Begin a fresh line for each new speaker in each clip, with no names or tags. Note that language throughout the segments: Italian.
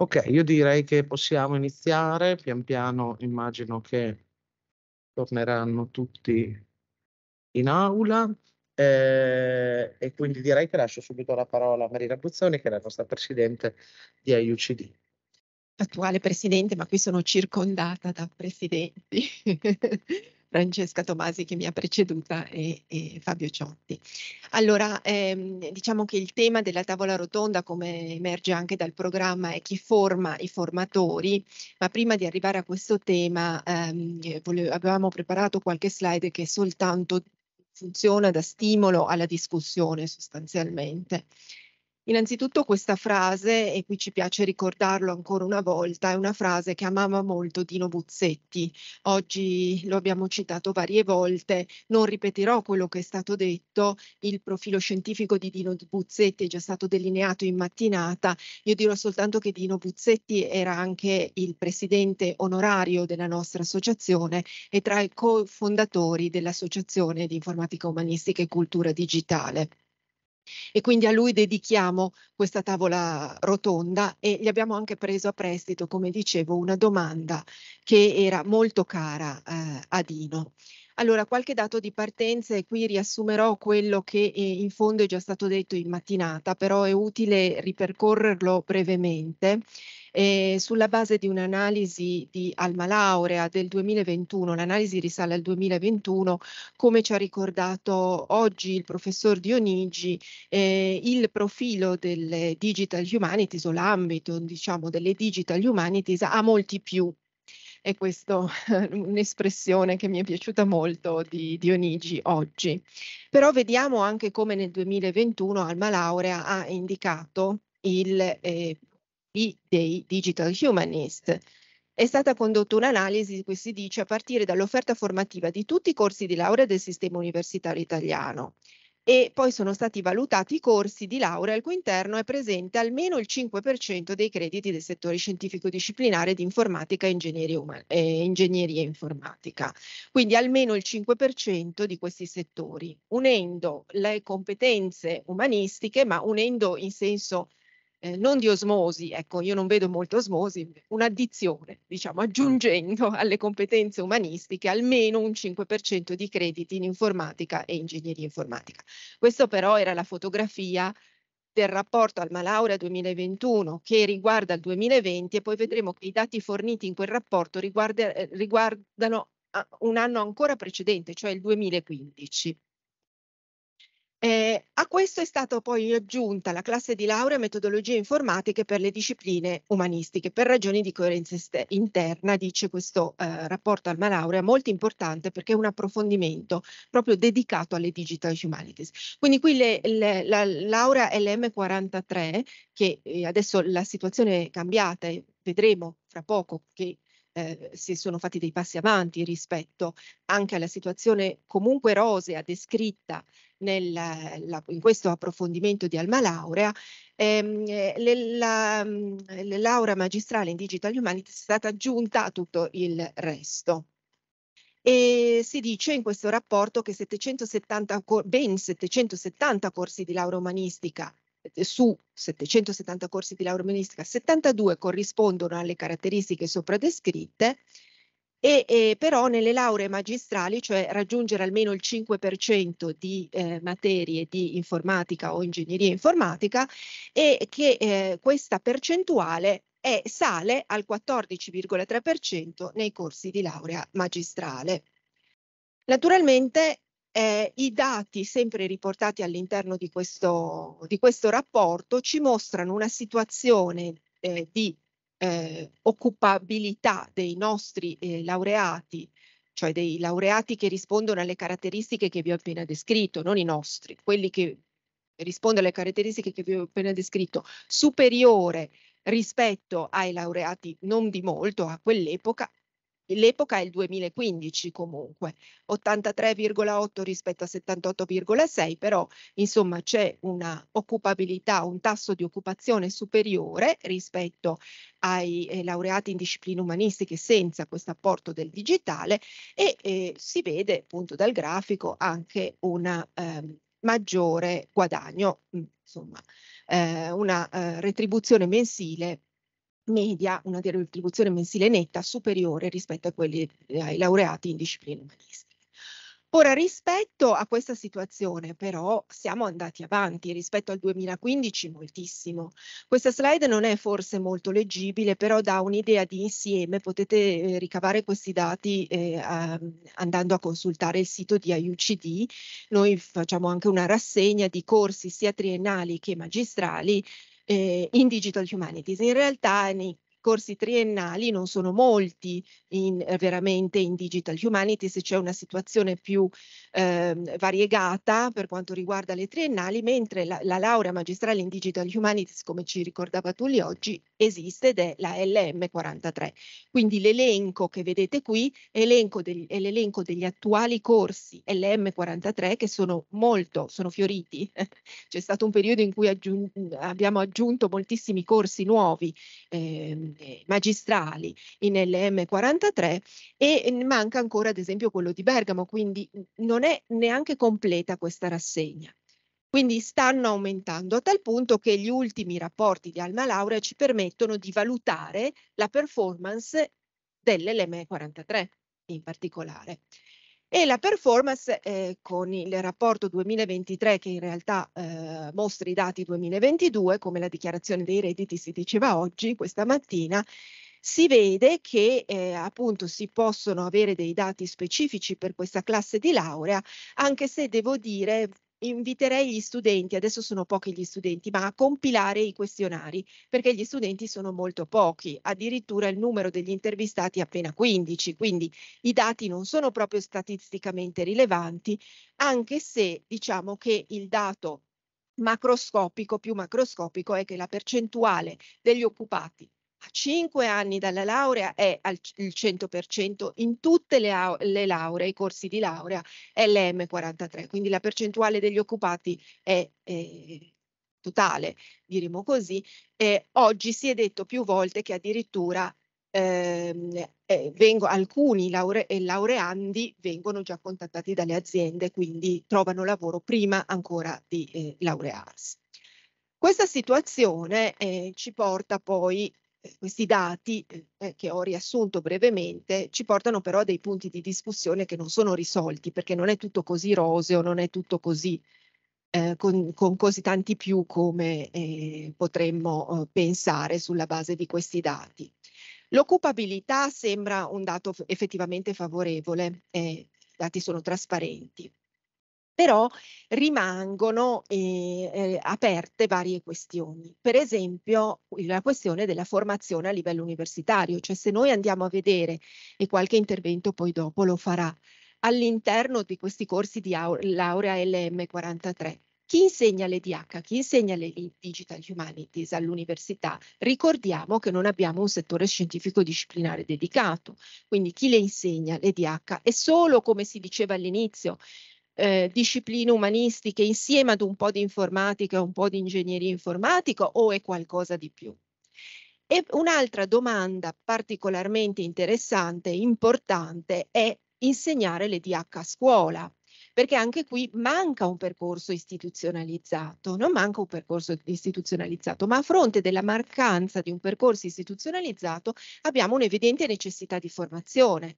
Ok, io
direi che possiamo iniziare. Pian piano immagino che torneranno tutti in aula. Eh, e quindi direi che lascio subito la parola a Marina Buzzoni, che è la nostra presidente di IUCD.
Attuale presidente, ma qui sono circondata da presidenti. Francesca Tomasi che mi ha preceduta e, e Fabio Ciotti. Allora, ehm, diciamo che il tema della tavola rotonda, come emerge anche dal programma, è chi forma i formatori, ma prima di arrivare a questo tema ehm, volevo, avevamo preparato qualche slide che soltanto funziona da stimolo alla discussione sostanzialmente. Innanzitutto questa frase, e qui ci piace ricordarlo ancora una volta, è una frase che amava molto Dino Buzzetti. Oggi lo abbiamo citato varie volte, non ripeterò quello che è stato detto, il profilo scientifico di Dino Buzzetti è già stato delineato in mattinata, io dirò soltanto che Dino Buzzetti era anche il presidente onorario della nostra associazione e tra i cofondatori dell'Associazione di Informatica Umanistica e Cultura Digitale. E quindi a lui dedichiamo questa tavola rotonda e gli abbiamo anche preso a prestito, come dicevo, una domanda che era molto cara eh, a Dino. Allora, qualche dato di partenza e qui riassumerò quello che eh, in fondo è già stato detto in mattinata, però è utile ripercorrerlo brevemente. Eh, sulla base di un'analisi di Alma Laurea del 2021, l'analisi risale al 2021, come ci ha ricordato oggi il professor Dionigi, eh, il profilo delle digital humanities o l'ambito diciamo delle digital humanities ha molti più e questa è un'espressione che mi è piaciuta molto di Dionigi oggi. Però vediamo anche come nel 2021 Alma Laurea ha indicato il eh, dei Digital Humanist. È stata condotta un'analisi di si dice, a partire dall'offerta formativa di tutti i corsi di laurea del sistema universitario italiano e poi sono stati valutati i corsi di laurea al cui interno è presente almeno il 5% dei crediti del settore scientifico-disciplinare di informatica e ingegneria, umana, eh, ingegneria informatica. Quindi almeno il 5% di questi settori, unendo le competenze umanistiche, ma unendo in senso eh, non di osmosi, ecco, io non vedo molte osmosi, un'addizione, diciamo, mm. aggiungendo alle competenze umanistiche almeno un 5% di crediti in informatica e ingegneria informatica. Questo però era la fotografia del rapporto al Malaurea 2021 che riguarda il 2020 e poi vedremo che i dati forniti in quel rapporto riguarda, eh, riguardano ah, un anno ancora precedente, cioè il 2015. Eh, a questo è stata poi aggiunta la classe di laurea metodologie informatiche per le discipline umanistiche, per ragioni di coerenza interna, dice questo eh, rapporto al Malaurea, molto importante perché è un approfondimento proprio dedicato alle digital humanities. Quindi qui le, le, la laurea LM43, che eh, adesso la situazione è cambiata, vedremo fra poco che eh, si sono fatti dei passi avanti rispetto anche alla situazione comunque rosea descritta nel, la, in questo approfondimento di Alma Laurea, ehm, eh, la, mm, la laurea magistrale in Digital Humanities è stata aggiunta a tutto il resto. E si dice in questo rapporto che 770, ben 770 corsi di laurea umanistica eh, su 770 corsi di laurea umanistica, 72 corrispondono alle caratteristiche sopra descritte e, e però nelle lauree magistrali, cioè raggiungere almeno il 5% di eh, materie di informatica o ingegneria informatica e che eh, questa percentuale è, sale al 14,3% nei corsi di laurea magistrale. Naturalmente eh, I dati sempre riportati all'interno di questo, di questo rapporto ci mostrano una situazione eh, di eh, occupabilità dei nostri eh, laureati, cioè dei laureati che rispondono alle caratteristiche che vi ho appena descritto, non i nostri, quelli che rispondono alle caratteristiche che vi ho appena descritto, superiore rispetto ai laureati non di molto a quell'epoca, l'epoca è il 2015 comunque, 83,8 rispetto a 78,6, però insomma c'è una occupabilità, un tasso di occupazione superiore rispetto ai eh, laureati in discipline umanistiche senza questo apporto del digitale e eh, si vede appunto dal grafico anche un eh, maggiore guadagno, mm, insomma eh, una eh, retribuzione mensile media una retribuzione mensile netta superiore rispetto a quelli eh, ai laureati in discipline umanistiche. Ora, rispetto a questa situazione, però, siamo andati avanti rispetto al 2015 moltissimo. Questa slide non è forse molto leggibile, però dà un'idea di insieme. Potete eh, ricavare questi dati eh, a, andando a consultare il sito di IUCD. Noi facciamo anche una rassegna di corsi sia triennali che magistrali eh, in Digital Humanities. In realtà nei corsi triennali non sono molti in, eh, veramente in digital humanities, c'è una situazione più eh, variegata per quanto riguarda le triennali, mentre la, la laurea magistrale in digital humanities, come ci ricordava Tulli oggi, esiste ed è la LM43. Quindi l'elenco che vedete qui è l'elenco degli attuali corsi LM43 che sono molto, sono fioriti. C'è stato un periodo in cui aggiung abbiamo aggiunto moltissimi corsi nuovi, eh, eh, magistrali nelle M43 e manca ancora ad esempio quello di Bergamo, quindi non è neanche completa questa rassegna. Quindi stanno aumentando a tal punto che gli ultimi rapporti di Alma Laurea ci permettono di valutare la performance delllm 43 in particolare e la performance eh, con il rapporto 2023 che in realtà eh, mostra i dati 2022, come la dichiarazione dei redditi si diceva oggi, questa mattina, si vede che eh, appunto si possono avere dei dati specifici per questa classe di laurea, anche se devo dire inviterei gli studenti, adesso sono pochi gli studenti, ma a compilare i questionari, perché gli studenti sono molto pochi, addirittura il numero degli intervistati è appena 15, quindi i dati non sono proprio statisticamente rilevanti, anche se diciamo che il dato macroscopico, più macroscopico, è che la percentuale degli occupati a 5 anni dalla laurea è al, il 100% in tutte le, le lauree, i corsi di laurea è LM43, quindi la percentuale degli occupati è, è totale, diremmo così. E oggi si è detto più volte che addirittura eh, eh, vengo, alcuni laure, eh, laureandi vengono già contattati dalle aziende, quindi trovano lavoro prima ancora di eh, laurearsi. Questa situazione eh, ci porta poi eh, questi dati eh, eh, che ho riassunto brevemente ci portano però a dei punti di discussione che non sono risolti perché non è tutto così roseo, non è tutto così eh, con, con, così tanti più come eh, potremmo eh, pensare sulla base di questi dati. L'occupabilità sembra un dato effettivamente favorevole, i dati sono trasparenti però rimangono eh, eh, aperte varie questioni. Per esempio la questione della formazione a livello universitario, cioè se noi andiamo a vedere, e qualche intervento poi dopo lo farà, all'interno di questi corsi di laurea LM43, chi insegna le DH, chi insegna le Digital Humanities all'università, ricordiamo che non abbiamo un settore scientifico disciplinare dedicato, quindi chi le insegna le DH è solo, come si diceva all'inizio, eh, discipline umanistiche insieme ad un po' di informatica e un po' di ingegneria informatica o è qualcosa di più? E un'altra domanda particolarmente interessante, importante, è insegnare le DH a scuola, perché anche qui manca un percorso istituzionalizzato, non manca un percorso istituzionalizzato, ma a fronte della mancanza di un percorso istituzionalizzato abbiamo un'evidente necessità di formazione.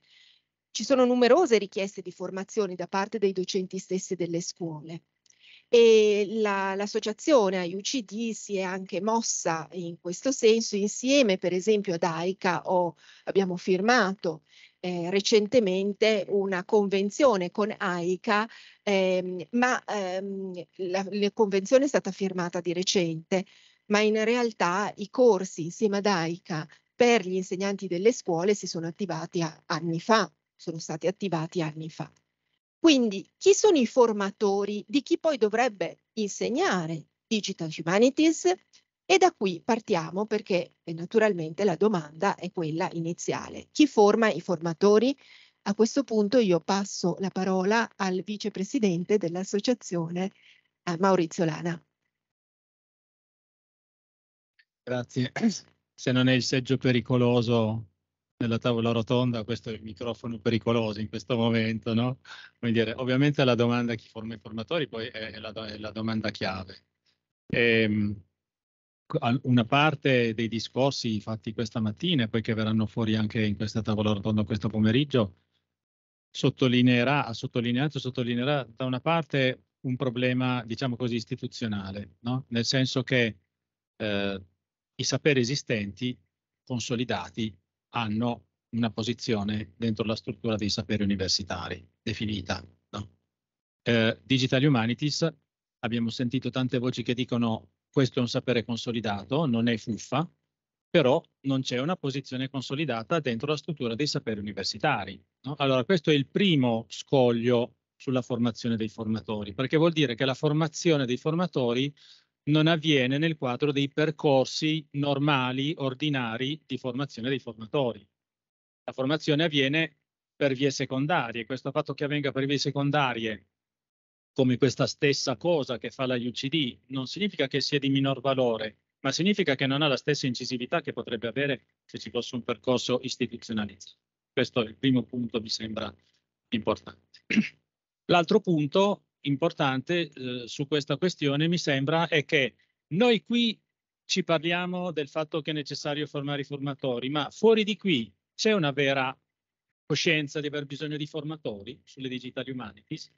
Ci sono numerose richieste di formazioni da parte dei docenti stessi delle scuole e la, l'associazione IUCD si è anche mossa in questo senso insieme per esempio ad AICA o abbiamo firmato eh, recentemente una convenzione con AICA, ehm, ma ehm, la, la, convenzione è stata firmata di recente, ma in realtà i corsi insieme ad AICA per gli insegnanti delle scuole si sono attivati a, anni fa sono stati attivati anni fa. Quindi chi sono i formatori di chi poi dovrebbe insegnare Digital Humanities? E da qui partiamo perché eh, naturalmente la domanda è quella iniziale. Chi forma i formatori? A questo punto io passo la parola al vicepresidente dell'associazione eh, Maurizio Lana.
Grazie. Se non è il seggio pericoloso nella tavola rotonda, questo è il microfono pericoloso in questo momento, no? Come Dire, ovviamente la domanda chi forma i formatori poi è la, è la domanda chiave. E, ehm, una parte dei discorsi fatti questa mattina e poi che verranno fuori anche in questa tavola rotonda questo pomeriggio sottolineerà, ha sottolineato sottolineerà da una parte un problema, diciamo così, istituzionale, no? nel senso che eh, i saperi esistenti, consolidati, hanno una posizione dentro la struttura dei saperi universitari definita. No? Eh, Digital Humanities, abbiamo sentito tante voci che dicono questo è un sapere consolidato, non è fuffa, però non c'è una posizione consolidata dentro la struttura dei saperi universitari. No? Allora questo è il primo scoglio sulla formazione dei formatori, perché vuol dire che la formazione dei formatori non avviene nel quadro dei percorsi normali, ordinari di formazione dei formatori. La formazione avviene per vie secondarie, questo fatto che avvenga per vie secondarie, come questa stessa cosa che fa la UCD, non significa che sia di minor valore, ma significa che non ha la stessa incisività che potrebbe avere se ci fosse un percorso istituzionalizzato. Questo è il primo punto, mi sembra importante. L'altro punto importante eh, su questa questione, mi sembra, è che noi qui ci parliamo del fatto che è necessario formare i formatori, ma fuori di qui c'è una vera coscienza di aver bisogno di formatori sulle digital humanities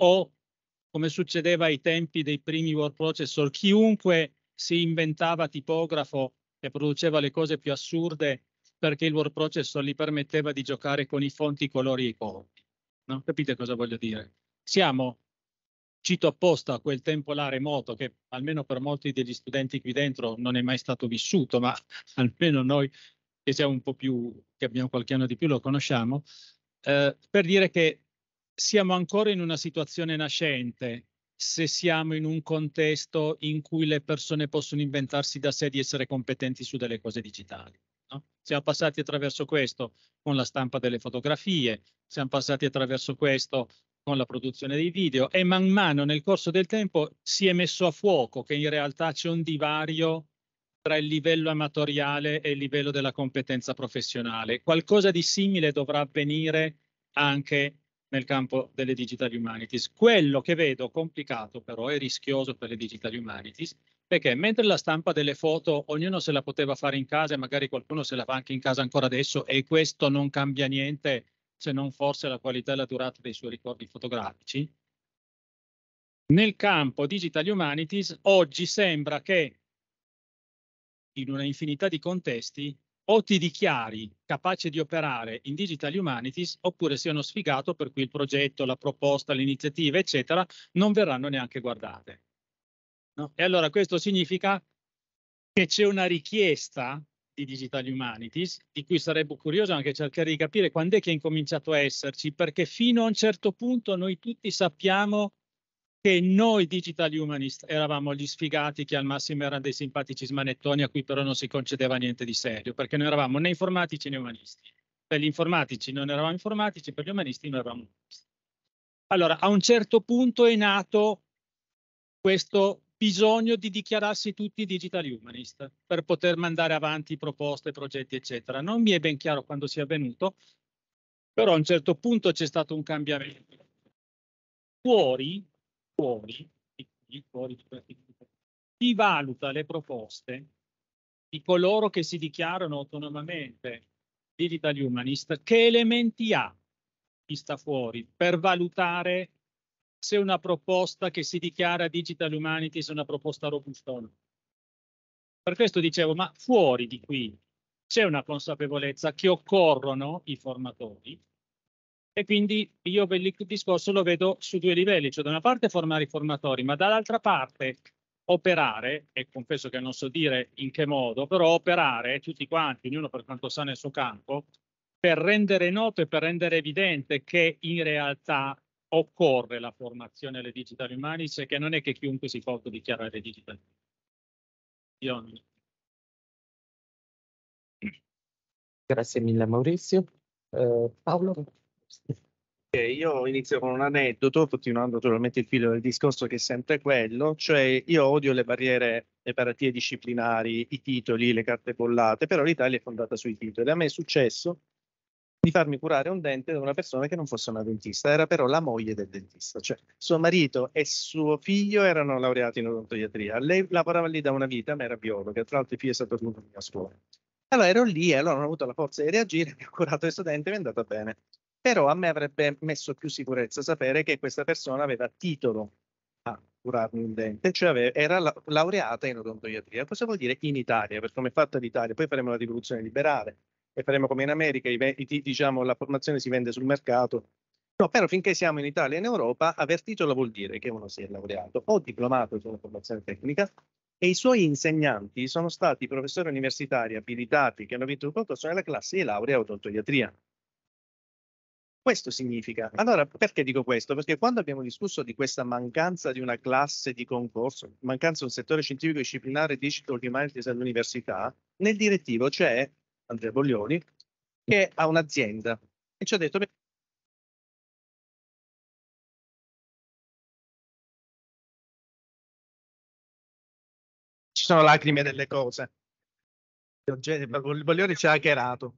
o come succedeva ai tempi dei primi word processor, chiunque si inventava tipografo e produceva le cose più assurde perché il word processor gli permetteva di giocare con i fonti, i colori e i colori. No? Capite cosa voglio dire? Siamo Cito apposta quel tempo là remoto che almeno per molti degli studenti qui dentro non è mai stato vissuto, ma almeno noi che siamo un po' più, che abbiamo qualche anno di più lo conosciamo, eh, per dire che siamo ancora in una situazione nascente se siamo in un contesto in cui le persone possono inventarsi da sé di essere competenti su delle cose digitali. No? Siamo passati attraverso questo con la stampa delle fotografie, siamo passati attraverso questo con la produzione dei video e man mano nel corso del tempo si è messo a fuoco che in realtà c'è un divario tra il livello amatoriale e il livello della competenza professionale. Qualcosa di simile dovrà avvenire anche nel campo delle digital humanities. Quello che vedo complicato però e rischioso per le digital humanities perché mentre la stampa delle foto ognuno se la poteva fare in casa e magari qualcuno se la fa anche in casa ancora adesso e questo non cambia niente se non forse la qualità e la durata dei suoi ricordi fotografici. Nel campo Digital Humanities oggi sembra che in una infinità di contesti o ti dichiari capace di operare in Digital Humanities oppure sei uno sfigato per cui il progetto, la proposta, l'iniziativa, eccetera, non verranno neanche guardate. No? E allora questo significa che c'è una richiesta di Digital Humanities, di cui sarebbe curioso anche cercare di capire quando è che ha incominciato a esserci, perché fino a un certo punto noi tutti sappiamo che noi Digital Humanist eravamo gli sfigati che al massimo erano dei simpatici smanettoni a cui però non si concedeva niente di serio, perché non eravamo né informatici né umanisti. Per gli informatici non eravamo informatici, per gli umanisti non eravamo umanisti. Allora, a un certo punto è nato questo bisogno di dichiararsi tutti digital humanist per poter mandare avanti proposte, progetti, eccetera. Non mi è ben chiaro quando sia avvenuto, però a un certo punto c'è stato un cambiamento. Fuori, fuori, fuori chi valuta le proposte di coloro che si dichiarano autonomamente digital humanist, che elementi ha chi sta fuori per valutare se una proposta che si dichiara digital humanities è una proposta robusta o no. Per questo dicevo, ma fuori di qui c'è una consapevolezza che occorrono i formatori e quindi io il discorso lo vedo su due livelli, cioè da una parte formare i formatori, ma dall'altra parte operare, e confesso che non so dire in che modo, però operare tutti quanti, ognuno per quanto sa nel suo campo, per rendere noto e per rendere evidente che in realtà occorre la formazione alle digital humanities e che non è che chiunque si può autodichiarare digital. Io
Grazie mille Maurizio. Eh, Paolo? Okay,
eh, io inizio con un aneddoto, continuando naturalmente il filo del discorso che è sempre quello, cioè io odio le barriere, le paratie disciplinari, i titoli, le carte bollate, però l'Italia è fondata sui titoli. A me è successo di farmi curare un dente da una persona che non fosse una dentista, era però la moglie del dentista, cioè suo marito e suo figlio erano laureati in odontoiatria, lei lavorava lì da una vita, ma era biologa, tra l'altro il figlio è stato venuto a scuola. Allora ero lì e allora non ho avuto la forza di reagire, mi ha curato questo dente e mi è andata bene. Però a me avrebbe messo più sicurezza sapere che questa persona aveva titolo a curarmi un dente, cioè aveva, era laureata in odontoiatria. Cosa vuol dire in Italia? Per come è fatta l'Italia, poi faremo la rivoluzione liberale e faremo come in America, i, i, diciamo, la formazione si vende sul mercato. No, però finché siamo in Italia e in Europa, aver titolo vuol dire che uno si è laureato o diplomato sulla formazione tecnica e i suoi insegnanti sono stati professori universitari abilitati che hanno vinto il concorso nella classe di laurea in odontoiatria. Questo significa. Allora, perché dico questo? Perché quando abbiamo discusso di questa mancanza di una classe di concorso, mancanza di un settore scientifico disciplinare digital humanities all'università, nel direttivo c'è Andrea Boglioni, che ha un'azienda e ci ha detto ci sono lacrime delle cose. Boglioni ci ha hackerato.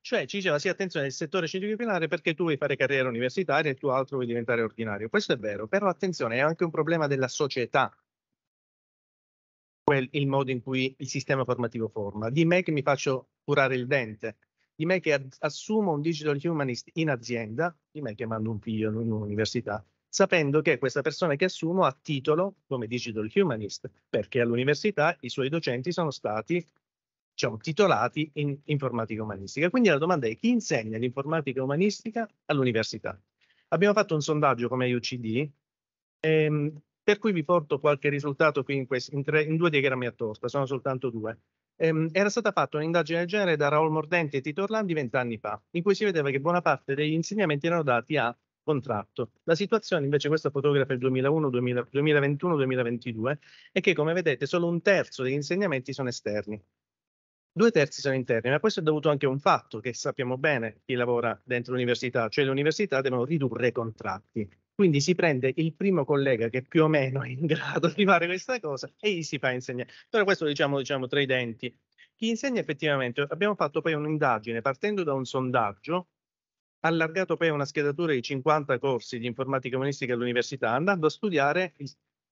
Cioè ci diceva sì attenzione il settore scientifico-penale perché tu vuoi fare carriera universitaria e tu altro vuoi diventare ordinario. Questo è vero, però attenzione è anche un problema della società quel, il modo in cui il sistema formativo forma. Di me che mi faccio curare il dente, di me che assumo un digital humanist in azienda, di me che mando un figlio in un'università, sapendo che questa persona che assumo ha titolo come digital humanist, perché all'università i suoi docenti sono stati diciamo, titolati in informatica umanistica. Quindi la domanda è chi insegna l'informatica umanistica all'università? Abbiamo fatto un sondaggio come IUCD, ehm, per cui vi porto qualche risultato qui in, questi, in, tre, in due diagrammi a torta, sono soltanto due. Ehm, era stata fatta un'indagine del genere da Raul Mordenti e Tito Orlandi vent'anni fa, in cui si vedeva che buona parte degli insegnamenti erano dati a contratto. La situazione invece, questa fotografa è il 2021-2022, è che come vedete solo un terzo degli insegnamenti sono esterni. Due terzi sono interni, ma questo è dovuto anche a un fatto che sappiamo bene chi lavora dentro l'università, cioè le università devono ridurre i contratti. Quindi si prende il primo collega che più o meno è in grado di fare questa cosa e gli si fa insegnare. Però questo diciamo, diciamo tra i denti. Chi insegna effettivamente, abbiamo fatto poi un'indagine partendo da un sondaggio allargato poi a una schedatura di 50 corsi di informatica umanistica all'università, andando a studiare i,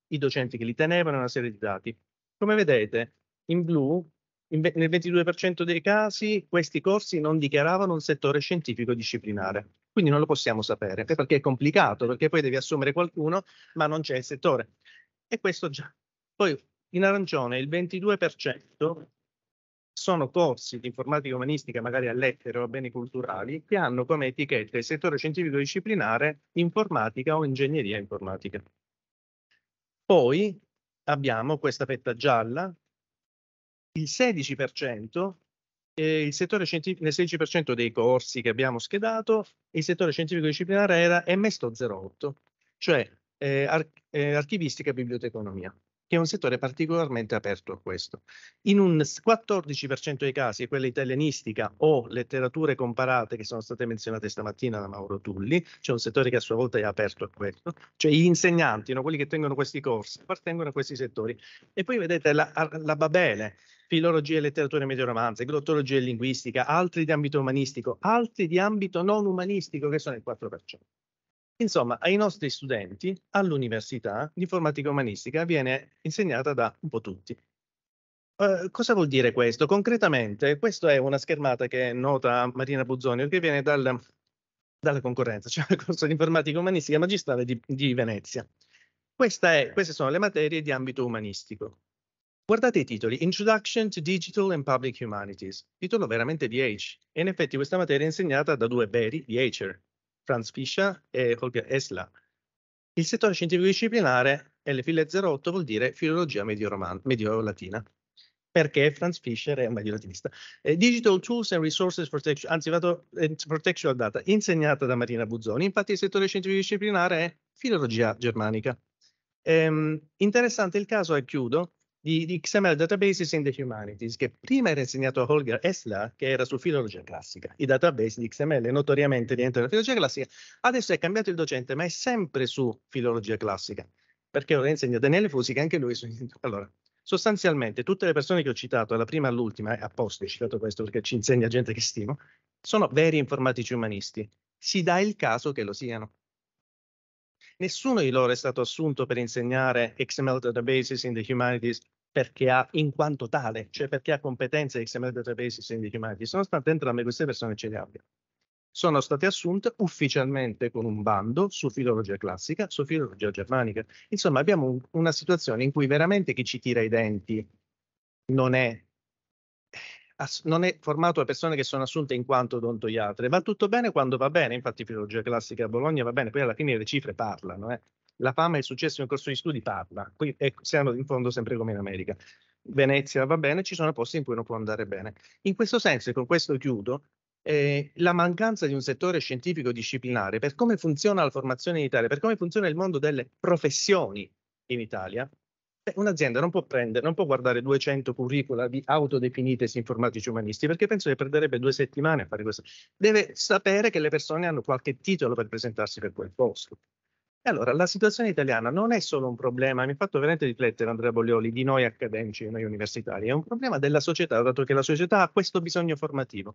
i docenti che li tenevano e una serie di dati. Come vedete, in blu nel 22% dei casi questi corsi non dichiaravano un settore scientifico disciplinare. Quindi non lo possiamo sapere, perché è complicato, perché poi devi assumere qualcuno, ma non c'è il settore. E questo già. Poi in arancione il 22% sono corsi di informatica umanistica, magari a lettere o a beni culturali, che hanno come etichetta il settore scientifico disciplinare informatica o ingegneria informatica. Poi abbiamo questa fetta gialla il 16%, eh, il settore nel 16% dei corsi che abbiamo schedato, il settore scientifico disciplinare era MSTO 08, cioè eh, ar- eh, archivistica e biblioteconomia, che è un settore particolarmente aperto a questo. In un 14% dei casi, quella italianistica o letterature comparate che sono state menzionate stamattina da Mauro Tulli, c'è cioè un settore che a sua volta è aperto a questo, cioè gli insegnanti, no, quelli che tengono questi corsi, appartengono a questi settori. E poi vedete la, la Babele, filologia e letteratura medio-romanza, glottologia e linguistica, altri di ambito umanistico, altri di ambito non umanistico che sono il 4%. Insomma, ai nostri studenti all'università l'informatica umanistica viene insegnata da un po' tutti. Eh, cosa vuol dire questo? Concretamente, questa è una schermata che nota Marina Buzzonio che viene dal, dalla concorrenza, cioè dal corso di informatica umanistica magistrale di, di Venezia. È, queste sono le materie di ambito umanistico. Guardate i titoli, Introduction to Digital and Public Humanities, titolo veramente di Age. E in effetti questa materia è insegnata da due veri di Hacher, Franz Fischer e Holger Esla. Il settore scientifico disciplinare è le file 08 vuol dire filologia medio-latina, perché Franz Fischer è un medio-latinista. Eh, Digital Tools and Resources Protection, anzi vado, eh, Protection Data, insegnata da Marina Buzzoni. Infatti il settore scientifico disciplinare è filologia germanica. Ehm, interessante il caso, e chiudo, di, di, XML Databases in the Humanities, che prima era insegnato a Holger Esler, che era su filologia classica. I database di XML notoriamente rientrano nella filologia classica, adesso è cambiato il docente, ma è sempre su filologia classica, perché ora insegna Daniele Fusi, che anche lui... Su... Allora, sostanzialmente tutte le persone che ho citato, dalla prima all'ultima, apposta ho citato questo perché ci insegna gente che stimo, sono veri informatici umanisti. Si dà il caso che lo siano. Nessuno di loro è stato assunto per insegnare XML databases in the humanities perché ha in quanto tale, cioè perché ha competenze XML databases in the humanities. Sono state entrambe queste persone ce le abbiano sono state assunte ufficialmente con un bando su filologia classica, su filologia germanica. Insomma, abbiamo un, una situazione in cui veramente chi ci tira i denti non è non è formato da persone che sono assunte in quanto odontoiatre. Va tutto bene quando va bene, infatti filologia classica a Bologna va bene, poi alla fine le cifre parlano. Eh. La fama e il successo nel corso di studi parla, qui è, siamo in fondo sempre come in America. Venezia va bene, ci sono posti in cui non può andare bene. In questo senso, e con questo chiudo, eh, la mancanza di un settore scientifico disciplinare per come funziona la formazione in Italia, per come funziona il mondo delle professioni in Italia, un'azienda non può, prendere, non può guardare 200 curricula di autodefinite informatici umanisti perché penso che perderebbe due settimane a fare questo. Deve sapere che le persone hanno qualche titolo per presentarsi per quel posto. E allora la situazione italiana non è solo un problema, mi ha fatto veramente riflettere Andrea Boglioli, di noi accademici e noi universitari, è un problema della società, dato che la società ha questo bisogno formativo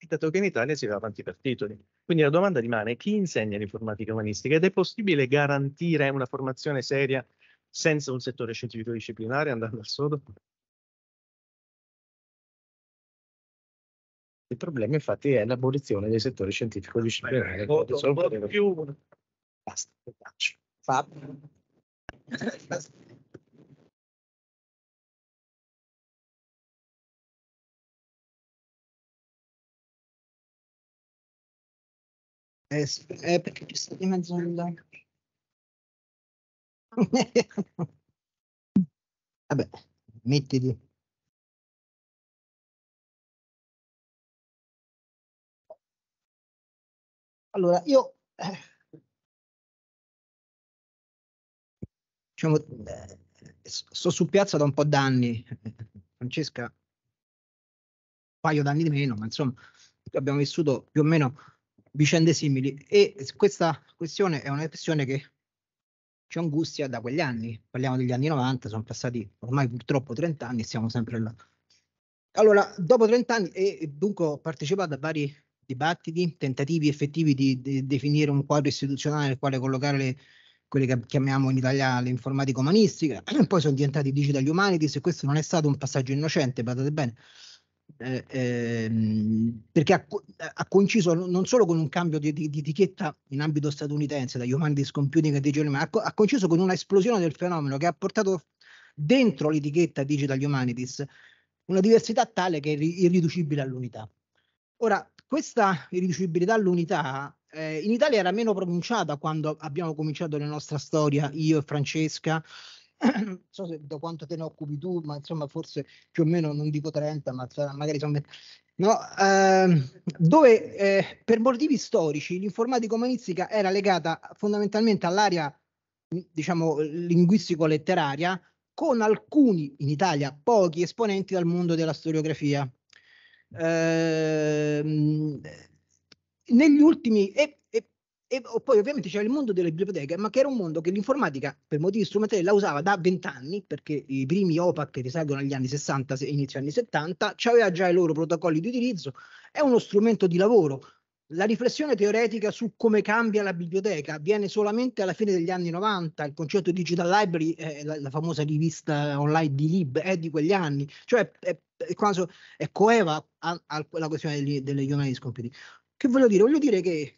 e dato che in Italia si va avanti per titoli. Quindi la domanda rimane chi insegna l'informatica umanistica ed è possibile garantire una formazione seria senza un settore scientifico disciplinare andando
al sodo? Il problema
infatti è l'abolizione del settore scientifico disciplinare. Più... Basta, faccio.
Eh, eh, perché ci sta di mezzo il Vabbè, mettiti. Allora, io eh, diciamo, eh, sto su piazza da un po'
d'anni, Francesca un paio d'anni di meno, ma insomma abbiamo vissuto più o meno vicende simili e questa questione è una questione che c'è angustia da quegli anni, parliamo degli anni 90, sono passati ormai purtroppo 30 anni e siamo sempre là. Allora, dopo 30 anni, e dunque ho partecipato a vari dibattiti, tentativi effettivi di, di definire un quadro istituzionale nel quale collocare le, quelle che chiamiamo in Italia le informatiche umanistiche, poi sono diventati digital humanities e questo non è stato un passaggio innocente, badate bene, eh, ehm, perché ha, ha, coinciso non solo con un cambio di, di, di, etichetta in ambito statunitense da humanities computing a digital, Humanities, ma ha, ha coinciso con una esplosione del fenomeno che ha portato dentro l'etichetta digital humanities una diversità tale che è irriducibile all'unità. Ora, questa irriducibilità all'unità eh, in Italia era meno pronunciata quando abbiamo cominciato la nostra storia, io e Francesca, non so se, da quanto te ne occupi tu, ma insomma forse più o meno non dico 30, ma magari sono 20. No, ehm, dove eh, per motivi storici l'informatica umanistica era legata fondamentalmente all'area, diciamo, linguistico-letteraria, con alcuni, in Italia, pochi esponenti dal mondo della storiografia. Eh, negli ultimi, e poi ovviamente c'era il mondo delle biblioteche, ma che era un mondo che l'informatica per motivi strumentali la usava da vent'anni, perché i primi OPAC risalgono agli anni 60, inizio anni 70, aveva già i loro protocolli di utilizzo, è uno strumento di lavoro. La riflessione teoretica su come cambia la biblioteca viene solamente alla fine degli anni 90, il concetto di Digital Library, eh, la, la, famosa rivista online di Lib, è di quegli anni, cioè è, è, quasi, è coeva alla questione degli, delle Humanities Computing. Che voglio dire? Voglio dire che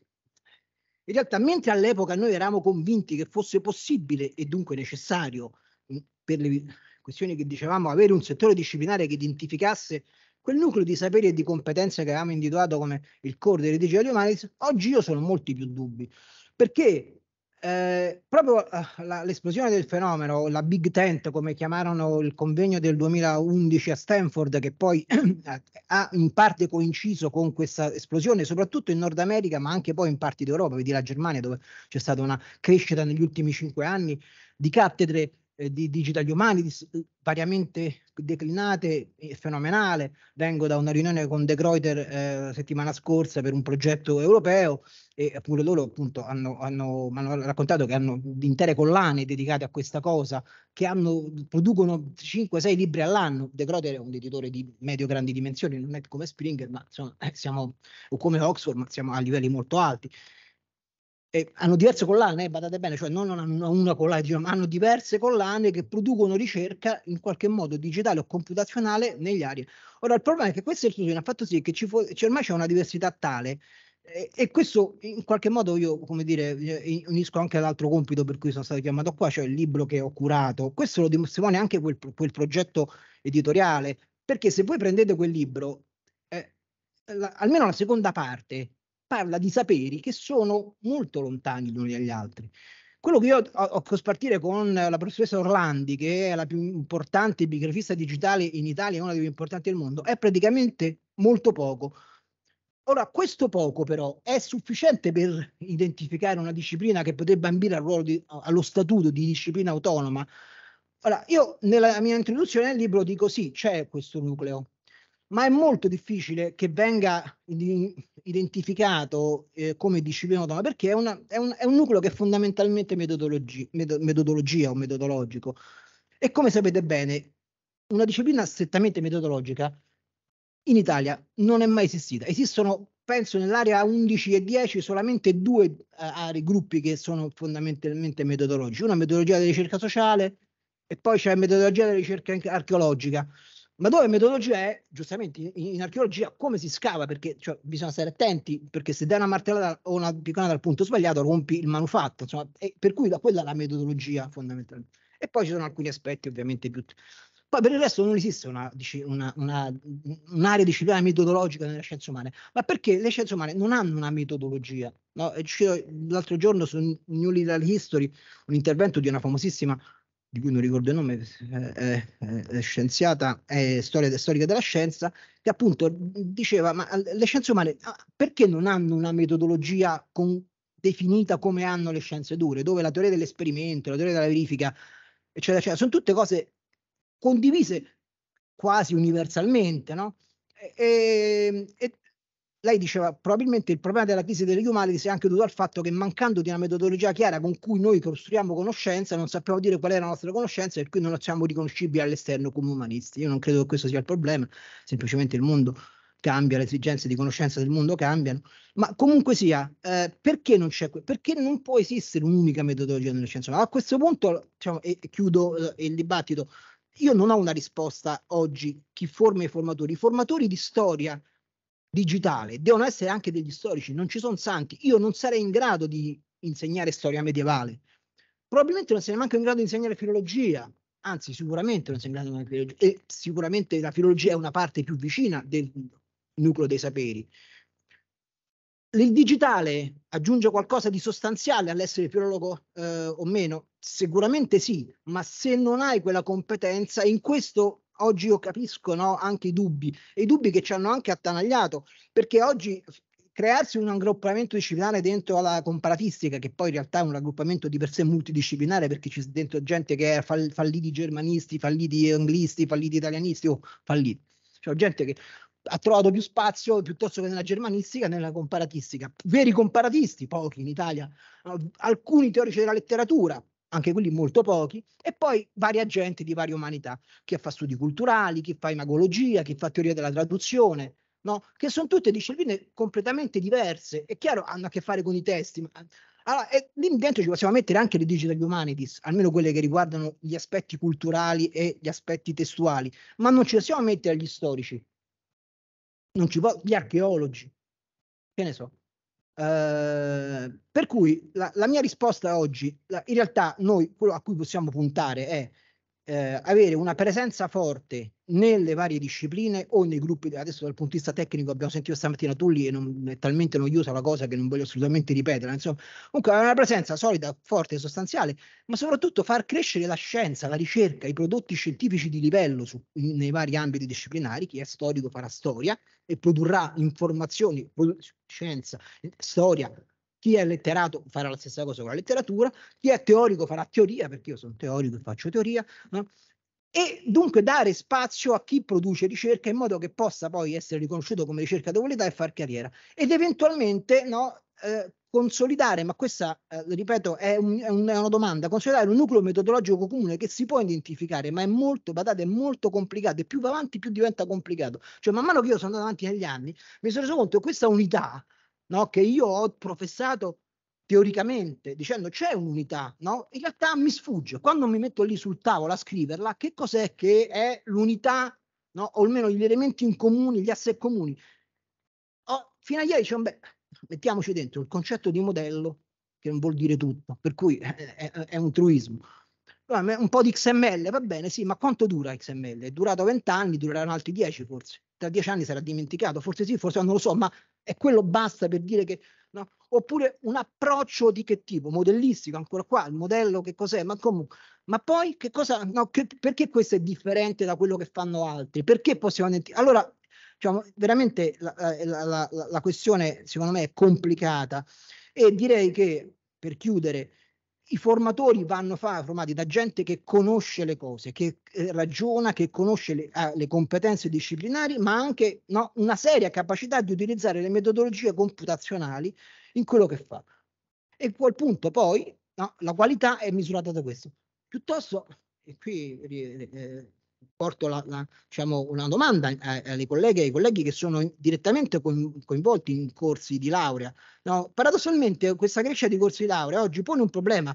in realtà, mentre all'epoca noi eravamo convinti che fosse possibile e dunque necessario, mm, per le questioni che dicevamo, avere un settore disciplinare che identificasse quel nucleo di sapere e di competenze che avevamo individuato come il core dell'etica di Humanis, oggi io sono molti più dubbi, perché eh, proprio eh, la, l'esplosione del fenomeno, la Big Tent, come chiamarono il convegno del 2011 a Stanford, che poi ha in parte coinciso con questa esplosione, soprattutto in Nord America, ma anche poi in parti d'Europa, vedi la Germania, dove c'è stata una crescita negli ultimi cinque anni di cattedre eh, di digitali umani, di, eh, variamente declinate, eh, fenomenale. Vengo da una riunione con De Gruyter eh, settimana scorsa per un progetto europeo e pure loro appunto hanno, hanno, hanno raccontato che hanno intere collane dedicate a questa cosa, che hanno, producono 5-6 libri all'anno. De Gruyter è un editore di medio-grandi dimensioni, non è come Springer, ma insomma, eh, siamo, o come Oxford, ma siamo a livelli molto alti eh, hanno diverse collane, eh, badate bene, cioè non hanno una collana, diciamo, hanno diverse collane che producono ricerca in qualche modo digitale o computazionale negli aree. Ora il problema è che questa esclusione ha fatto sì che ci fo- cioè, ormai c'è una diversità tale e, e questo in qualche modo io, come dire, eh, unisco anche all'altro compito per cui sono stato chiamato qua, cioè il libro che ho curato. Questo lo dimostra anche quel, quel progetto editoriale, perché se voi prendete quel libro, eh, la, almeno la seconda parte parla di saperi che sono molto lontani gli uni dagli altri. Quello che io ho, a cospartire con la professoressa Orlandi, che è la più importante bigrafista digitale in Italia, una delle più importanti del mondo, è praticamente molto poco. Ora, questo poco però è sufficiente per identificare una disciplina che potrebbe ambire al di, allo statuto di disciplina autonoma? Ora, io nella mia introduzione al libro dico sì, c'è questo nucleo, ma è molto difficile che venga identificato eh, come disciplina autonoma perché è, una, è, un, è, un, nucleo che è fondamentalmente metodologi, metodologia o metodologico. E come sapete bene, una disciplina strettamente metodologica in Italia non è mai esistita. Esistono, penso, nell'area 11 e 10 solamente due eh, aree, gruppi che sono fondamentalmente metodologici. Una metodologia di ricerca sociale e poi c'è metodologia di ricerca archeologica ma dove metodologia è, giustamente, in, in, archeologia come si scava, perché cioè, bisogna stare attenti, perché se dai una martellata o una picconata al punto sbagliato rompi il manufatto, insomma, e, per cui da quella è la metodologia fondamentalmente. E poi ci sono alcuni aspetti ovviamente più... Poi per il resto non esiste una, una, una, un'area disciplinare metodologica nelle scienze umane, ma perché le scienze umane non hanno una metodologia. No? l'altro giorno su New Little History un intervento di una famosissima di cui non ricordo il nome, eh, eh, eh scienziata eh, storica, storica della scienza, che appunto diceva, ma le scienze umane ah, perché non hanno una metodologia con, definita come hanno le scienze dure, dove la teoria dell'esperimento, la teoria della verifica, eccetera, eccetera, sono tutte cose condivise quasi universalmente, no? E, ehm, e, lei diceva probabilmente il problema della crisi degli humanities è anche dovuto al fatto che mancando di una metodologia chiara con cui noi costruiamo conoscenza non sappiamo dire qual è la nostra conoscenza e quindi non siamo riconoscibili all'esterno come umanisti. Io non credo che questo sia il problema, semplicemente il mondo cambia, le esigenze di conoscenza del mondo cambiano, ma comunque sia, eh, perché, non c'è, perché non può esistere un'unica metodologia nelle scienze umane? A questo punto diciamo, e, e chiudo eh, il dibattito, io non ho una risposta oggi chi forma i formatori, i formatori di storia digitale, devono essere anche degli storici, non ci sono santi. Io non sarei in grado di insegnare storia medievale, probabilmente non sarei neanche in grado di insegnare filologia, anzi sicuramente non sarei in grado di insegnare filologia, e sicuramente la filologia è una parte più vicina del nucleo dei saperi. Il digitale aggiunge qualcosa di sostanziale all'essere filologo eh, o meno? Sicuramente sì, ma se non hai quella competenza, in questo oggi io capisco no, anche i dubbi, e i dubbi che ci hanno anche attanagliato, perché oggi crearsi un raggruppamento disciplinare dentro alla comparatistica, che poi in realtà è un raggruppamento di per sé multidisciplinare, perché c'è dentro gente che è fall- falliti germanisti, falliti anglisti, falliti italianisti o oh, falliti. Cioè gente che ha trovato più spazio piuttosto che nella germanistica nella comparatistica. Veri comparatisti, pochi in Italia, alcuni teorici della letteratura, anche quelli molto pochi, e poi varia gente di varie umanità, chi fa studi culturali, chi fa imagologia, chi fa teoria della traduzione, no? che sono tutte discipline completamente diverse, è chiaro hanno a che fare con i testi, ma... allora, e lì dentro ci possiamo mettere anche le digital humanities, almeno quelle che riguardano gli aspetti culturali e gli aspetti testuali, ma non ci possiamo mettere gli storici, non ci può, gli archeologi, che ne so, Ehm, per cui la, la, mia risposta oggi, la, in realtà noi quello a cui possiamo puntare è eh, avere una presenza forte nelle varie discipline o nei gruppi, adesso dal punto di vista tecnico abbiamo sentito stamattina Tulli e non, è talmente noiosa la cosa che non voglio assolutamente ripetere, insomma, comunque avere una presenza solida, forte e sostanziale, ma soprattutto far crescere la scienza, la ricerca, i prodotti scientifici di livello su, nei vari ambiti disciplinari, chi è storico farà storia e produrrà informazioni, produ- scienza, storia, chi è letterato farà la stessa cosa con la letteratura, chi è teorico farà teoria, perché io sono teorico e faccio teoria, no? e dunque dare spazio a chi produce ricerca in modo che possa poi essere riconosciuto come ricerca di d'umanità e far carriera ed eventualmente no, eh, consolidare, ma questa eh, ripeto è, un, è, un, è, una domanda, consolidare un nucleo metodologico comune che si può identificare, ma è molto, badate, è molto complicato e più va avanti più diventa complicato. Cioè man mano che io sono andato avanti negli anni mi sono reso conto che questa unità no? che io ho professato teoricamente, dicendo c'è un'unità, no? in realtà mi sfugge. Quando mi metto lì sul tavolo a scriverla, che cos'è che è l'unità, no? o almeno gli elementi in comune, gli asset comuni? Oh, fino a ieri dicevo, beh, mettiamoci dentro il concetto di modello, che non vuol dire tutto, per cui è, è, è un truismo. Un po' di XML va bene, sì, ma quanto dura XML? È durato vent'anni, dureranno altri dieci forse. Tra dieci anni sarà dimenticato, forse sì, forse non lo so, ma e quello basta per dire che no? oppure un approccio di che tipo? Modellistico, ancora qua, il modello che cos'è, ma comunque, ma poi che cosa, no, che, perché questo è differente da quello che fanno altri? Perché possiamo, allora, diciamo, veramente la, la, la, la questione secondo me è complicata e direi che per chiudere i formatori vanno formati da gente che conosce le cose, che eh, ragiona, che conosce le, eh, le, competenze disciplinari, ma anche no, una seria capacità di utilizzare le metodologie computazionali in quello che fa. E quel punto poi no, la qualità è misurata da questo. Piuttosto, e qui eh, porto la, la, diciamo una domanda eh, alle colleghe e ai colleghi che sono direttamente coinvolti in corsi di laurea. No, paradossalmente questa crescita di corsi di laurea oggi pone un problema.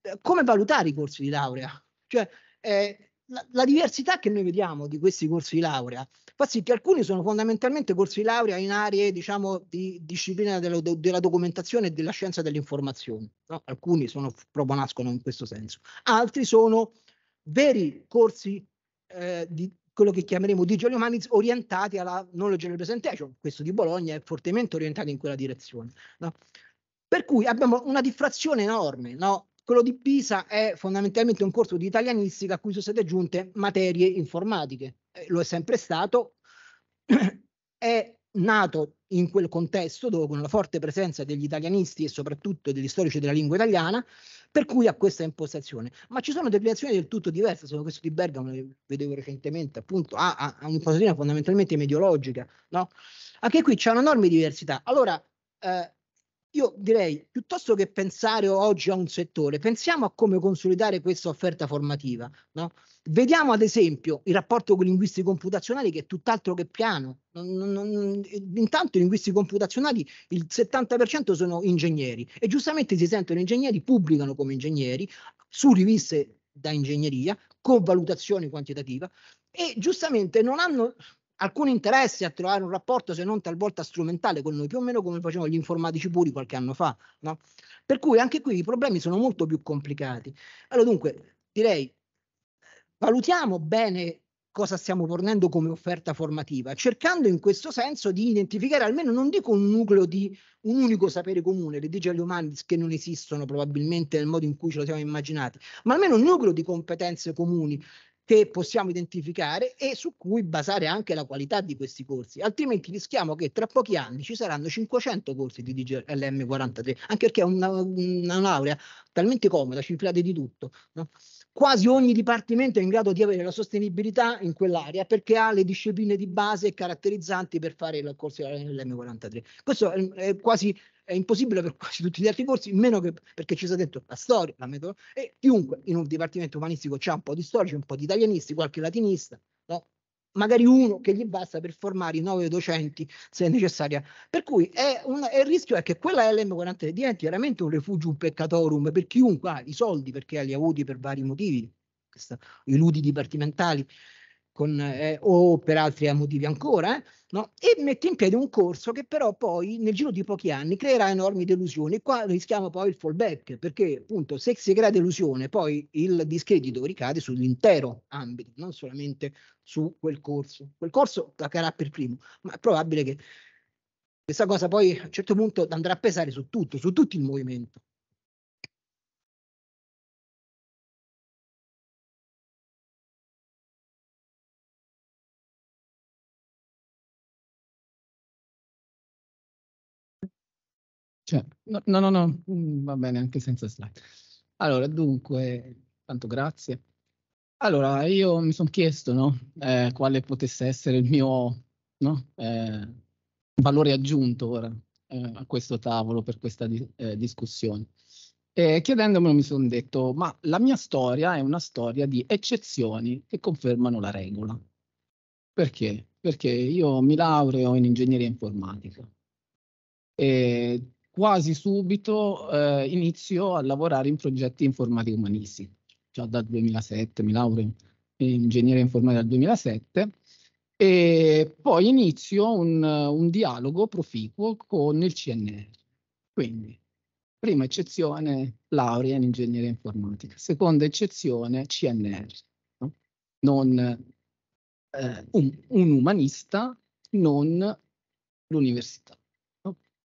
Eh, come valutare i corsi di laurea? Cioè, eh, la, la, diversità che noi vediamo di questi corsi di laurea fa sì che alcuni sono fondamentalmente corsi di laurea in aree diciamo, di disciplina della, della documentazione e della scienza dell'informazione. No? Alcuni sono, proprio nascono in questo senso. Altri sono veri corsi eh, di quello che chiameremo digital humanities orientati alla knowledge representation. Questo di Bologna è fortemente orientato in quella direzione. No? Per cui abbiamo una diffrazione enorme. No? Quello di Pisa è fondamentalmente un corso di italianistica a cui sono state aggiunte materie informatiche. Eh, lo è sempre stato. è nato in quel contesto dove con la forte presenza degli italianisti e soprattutto degli storici della lingua italiana, per cui ha questa impostazione. Ma ci sono delle azioni del tutto diverse, sono questo di Bergamo, che vedevo recentemente, appunto, ha, ha, un'impostazione fondamentalmente mediologica, no? Anche qui c'è una enorme diversità. Allora, eh, io direi, piuttosto che pensare oggi a un settore, pensiamo a come consolidare questa offerta formativa. No? Vediamo ad esempio il rapporto con i linguisti computazionali che è tutt'altro che piano. Non, non, non, eh, intanto i linguisti computazionali, il 70% sono ingegneri e giustamente si sentono ingegneri, pubblicano come ingegneri su riviste da ingegneria con valutazione quantitativa e giustamente non hanno alcun interesse a trovare un rapporto se non talvolta strumentale con noi, più o meno come facevano gli informatici puri qualche anno fa. No? Per cui anche qui i problemi sono molto più complicati. Allora dunque direi valutiamo bene cosa stiamo fornendo come offerta formativa, cercando in questo senso di identificare almeno, non dico un nucleo di un unico sapere comune, le digital humanities che non esistono probabilmente nel modo in cui ce lo siamo immaginati, ma almeno un nucleo di competenze comuni che possiamo identificare e su cui basare anche la qualità di questi corsi, altrimenti rischiamo che tra pochi anni ci saranno 500 corsi di DGLM 43, anche perché è una, una laurea talmente comoda, cifrate di tutto. No? Quasi ogni dipartimento è in grado di avere la sostenibilità in quell'area perché ha le discipline di base caratterizzanti per fare il corso dell'LM43. Questo è quasi è impossibile per quasi tutti gli altri corsi, meno che perché ci sia detto la storia, la metodologia, e chiunque in un dipartimento umanistico c'ha un po' di storici, un po' di italianisti, qualche latinista, no? magari uno che gli basta per formare i nove docenti se è necessaria. Per cui un, il rischio è che quella LM43 diventi veramente un refugio, un peccatorum per chiunque ha i soldi perché li ha avuti per vari motivi, questa, i ludi dipartimentali con, eh, o per altri motivi ancora, eh, no? e mette in piedi un corso che però poi nel giro di pochi anni creerà enormi delusioni. Qua rischiamo poi il fallback, perché appunto se si crea delusione poi il discredito ricade sull'intero ambito, non solamente su quel corso. Quel corso placcherà per primo, ma è probabile che questa cosa poi a un certo punto andrà a pesare su tutto, su tutto il movimento.
Cioè, no, no, no, mm, va bene anche senza slide. Allora, dunque, tanto grazie. Allora, io mi sono chiesto no, eh, quale potesse essere il mio no, eh, valore aggiunto ora eh, a questo tavolo per questa di, eh, discussione. E chiedendomelo mi sono detto, ma la mia storia è una storia di eccezioni che confermano la regola. Perché? Perché io mi laureo in ingegneria informatica e quasi subito eh, inizio a lavorare in progetti informatici umanisti, già dal 2007, mi laureo in ingegneria informatica dal 2007, e poi inizio un, un dialogo proficuo con il CNR. Quindi, prima eccezione, laurea in ingegneria informatica, seconda eccezione, CNR. No? Non eh, un, un umanista, non l'università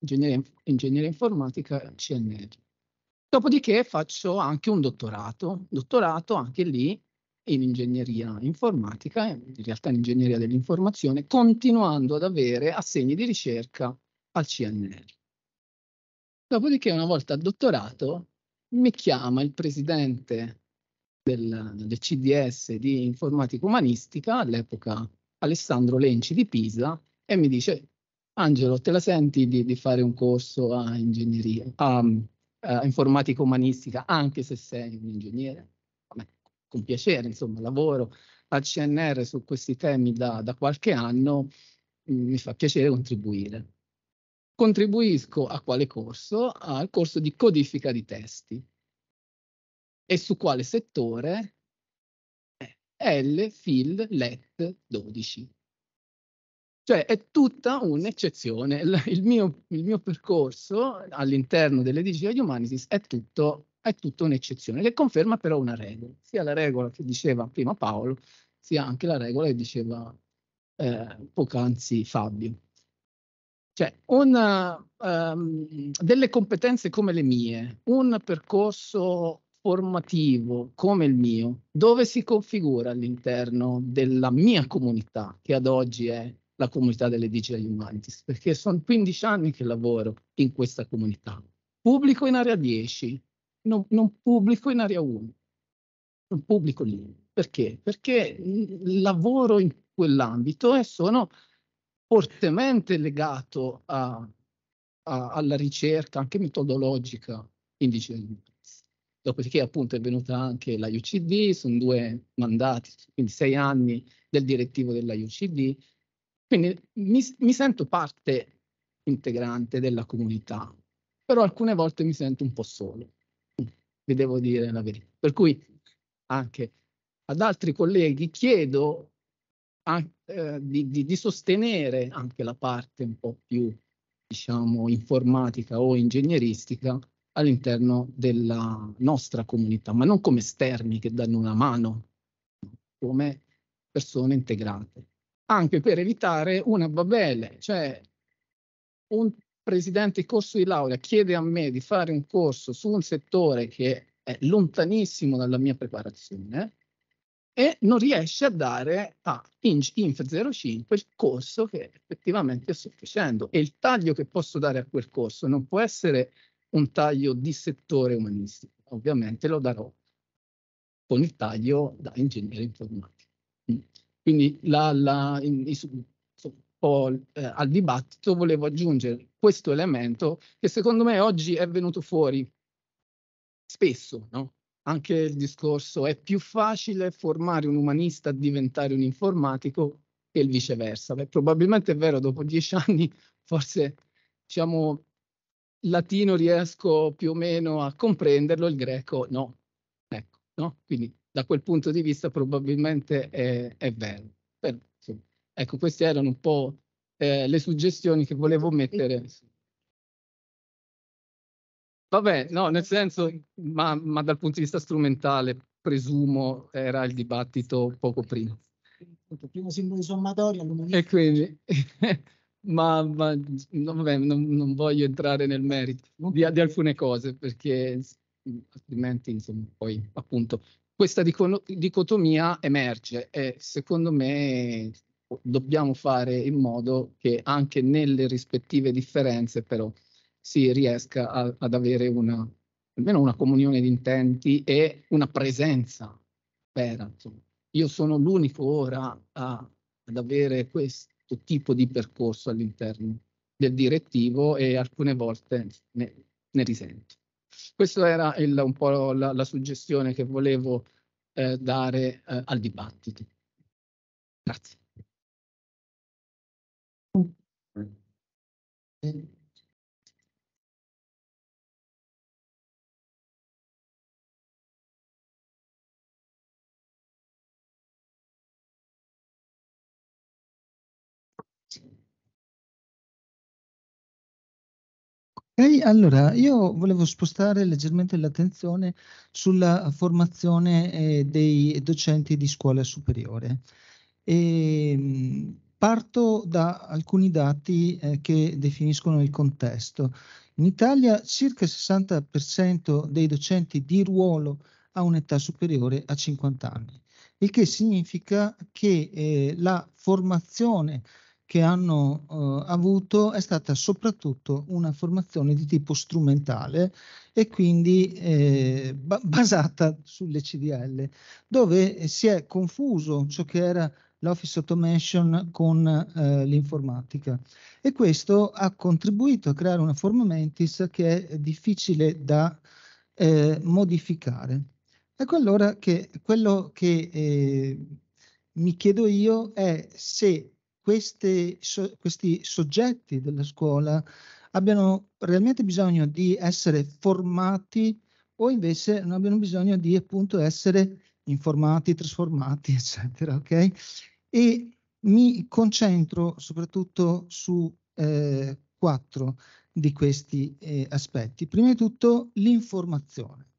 ingegneria, ingegneria informatica CNR. Dopodiché faccio anche un dottorato, dottorato anche lì in ingegneria informatica, in realtà in ingegneria dell'informazione, continuando ad avere assegni di ricerca al CNR. Dopodiché, una volta dottorato, mi chiama il presidente del, del CDS di informatica umanistica, all'epoca Alessandro Lenci di Pisa, e mi dice Angelo, te la senti di, di fare un corso a ingegneria, a, a, informatica umanistica, anche se sei un ingegnere? Vabbè, con piacere, insomma, lavoro al CNR su questi temi da, da qualche anno, mm, mi fa piacere contribuire. Contribuisco a quale corso? Al corso di codifica di testi. E su quale settore? L, FIL, LET 12. Cioè è tutta un'eccezione. Il, il, mio, il mio, percorso all'interno delle Digital Humanities è tutto, è tutto un'eccezione, che conferma però una regola, sia la regola che diceva prima Paolo, sia anche la regola che diceva eh, poc'anzi Fabio. Cioè, una, um, ehm, delle competenze come le mie, un percorso formativo come il mio, dove si configura all'interno della mia comunità, che ad oggi è la comunità delle Digital Humanities, perché sono 15 anni che lavoro in questa comunità. Pubblico in area 10, non, non pubblico in area 1, non pubblico lì. Perché? Perché lavoro in quell'ambito e sono fortemente legato a, a, alla ricerca anche metodologica in Digital Humanities. Dopodiché appunto è venuta anche la UCD, sono due mandati, quindi sei anni del direttivo della UCD quindi mi, mi sento parte integrante della comunità, però alcune volte mi sento un po' solo, mm, vi devo dire la verità. Per cui anche ad altri colleghi chiedo a, eh, di, di, di, sostenere anche la parte un po' più, diciamo, informatica o ingegneristica all'interno della nostra comunità, ma non come esterni che danno una mano, come persone integrate anche per evitare una babele, cioè un presidente corso di laurea chiede a me di fare un corso su un settore che è lontanissimo dalla mia preparazione e non riesce a dare a Inf, Inf 05 il corso che effettivamente sto facendo e il taglio che posso dare a quel corso non può essere un taglio di settore umanistico, ovviamente lo darò con il taglio da ingegnere informatico. Quindi la, la, in, in, eh, al dibattito volevo aggiungere questo elemento che secondo me oggi è venuto fuori spesso, no? anche il discorso è più facile formare un umanista a diventare un informatico che il viceversa. Beh, probabilmente è vero, dopo dieci anni forse diciamo latino riesco più o meno a comprenderlo, il greco no. Ecco, no? Quindi da quel punto di vista probabilmente è, è vero. Però, sì. Ecco, queste erano un po' eh, le suggestioni che volevo mettere. Vabbè, no, nel senso, ma, ma dal punto di vista strumentale, presumo, era il dibattito poco prima.
Primo simbolo di sommatoria,
E quindi... ma, ma no, vabbè, non, non, voglio entrare nel merito di, di, alcune cose perché altrimenti insomma poi appunto questa dicotomia emerge e secondo me dobbiamo fare in modo che anche nelle rispettive differenze però si riesca a, ad avere una, almeno una comunione di intenti e una presenza vera. Io sono l'unico ora a, ad avere questo tipo di percorso all'interno del direttivo e alcune volte ne, ne risento. Questa era il, un po' la, la, suggestione che volevo eh, dare eh, al dibattito. Grazie.
Mm.
allora io volevo spostare leggermente l'attenzione sulla formazione eh, dei docenti di scuola superiore. E, ehm, parto da alcuni dati eh, che definiscono il contesto. In Italia circa il 60% dei docenti di ruolo ha un'età superiore a 50 anni, il che significa che eh, la formazione che hanno eh, avuto è stata soprattutto una formazione di tipo strumentale e quindi eh, ba- basata sulle CDL, dove si è confuso ciò che era l'Office Automation con eh, l'informatica e questo ha contribuito a creare una forma mentis che è difficile da eh, modificare. Ecco allora che quello che eh, mi chiedo io è se questi, so, questi soggetti della scuola abbiano realmente bisogno di essere formati o invece non abbiano bisogno di appunto essere informati, trasformati, eccetera, ok? E mi concentro soprattutto su eh, quattro di questi eh, aspetti. Prima di tutto l'informazione.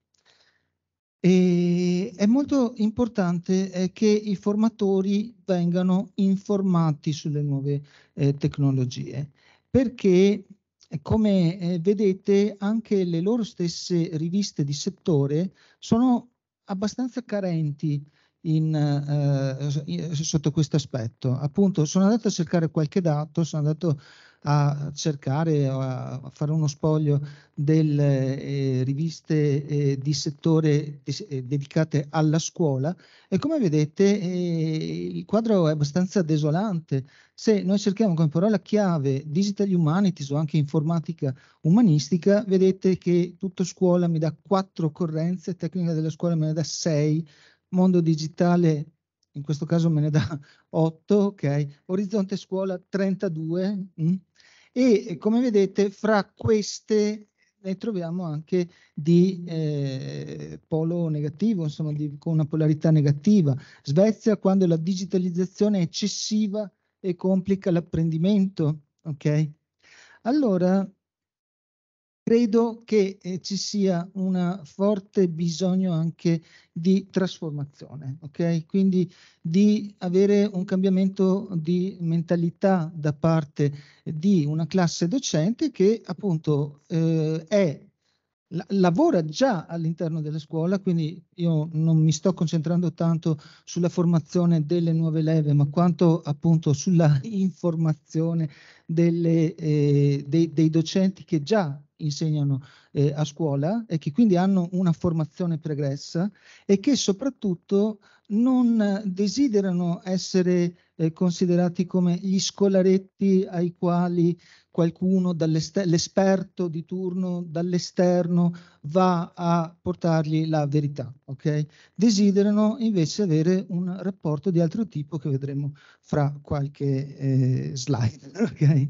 E è molto importante eh, che i formatori vengano informati sulle nuove eh, tecnologie, perché eh, come eh, vedete anche le loro stesse riviste di settore sono abbastanza carenti in, eh, sotto questo aspetto. Appunto, sono andato a cercare qualche dato, sono andato a a cercare, a fare uno spoglio delle eh, riviste eh, di settore eh, dedicate alla scuola e come vedete eh, il quadro è abbastanza desolante. Se noi cerchiamo come parola chiave digital humanities o anche informatica umanistica, vedete che tutto scuola mi dà quattro occorrenze, tecnica della scuola me ne dà sei, mondo digitale in questo caso me ne dà 8, ok? Orizzonte scuola 32 mm? e eh, come vedete fra queste ne troviamo anche di eh, polo negativo, insomma di, con una polarità negativa. Svezia quando la digitalizzazione è eccessiva e complica l'apprendimento, ok? Allora, credo che eh, ci sia un forte bisogno anche di trasformazione, okay? quindi di avere un cambiamento di mentalità da parte di una classe docente che appunto eh, è lavora già all'interno della scuola, quindi io non mi sto concentrando tanto sulla formazione delle nuove leve, ma quanto appunto sulla informazione delle, eh, dei, dei, docenti che già insegnano eh, a scuola e che quindi hanno una formazione pregressa e che soprattutto non desiderano essere eh, considerati come gli scolaretti ai quali qualcuno, l'esperto di turno dall'esterno va a portargli la verità. Okay? Desiderano invece avere un rapporto di altro tipo che vedremo fra qualche eh, slide. Okay?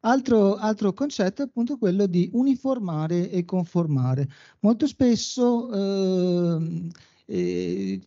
Altro, altro, concetto è appunto quello di uniformare e conformare. Molto spesso eh, eh,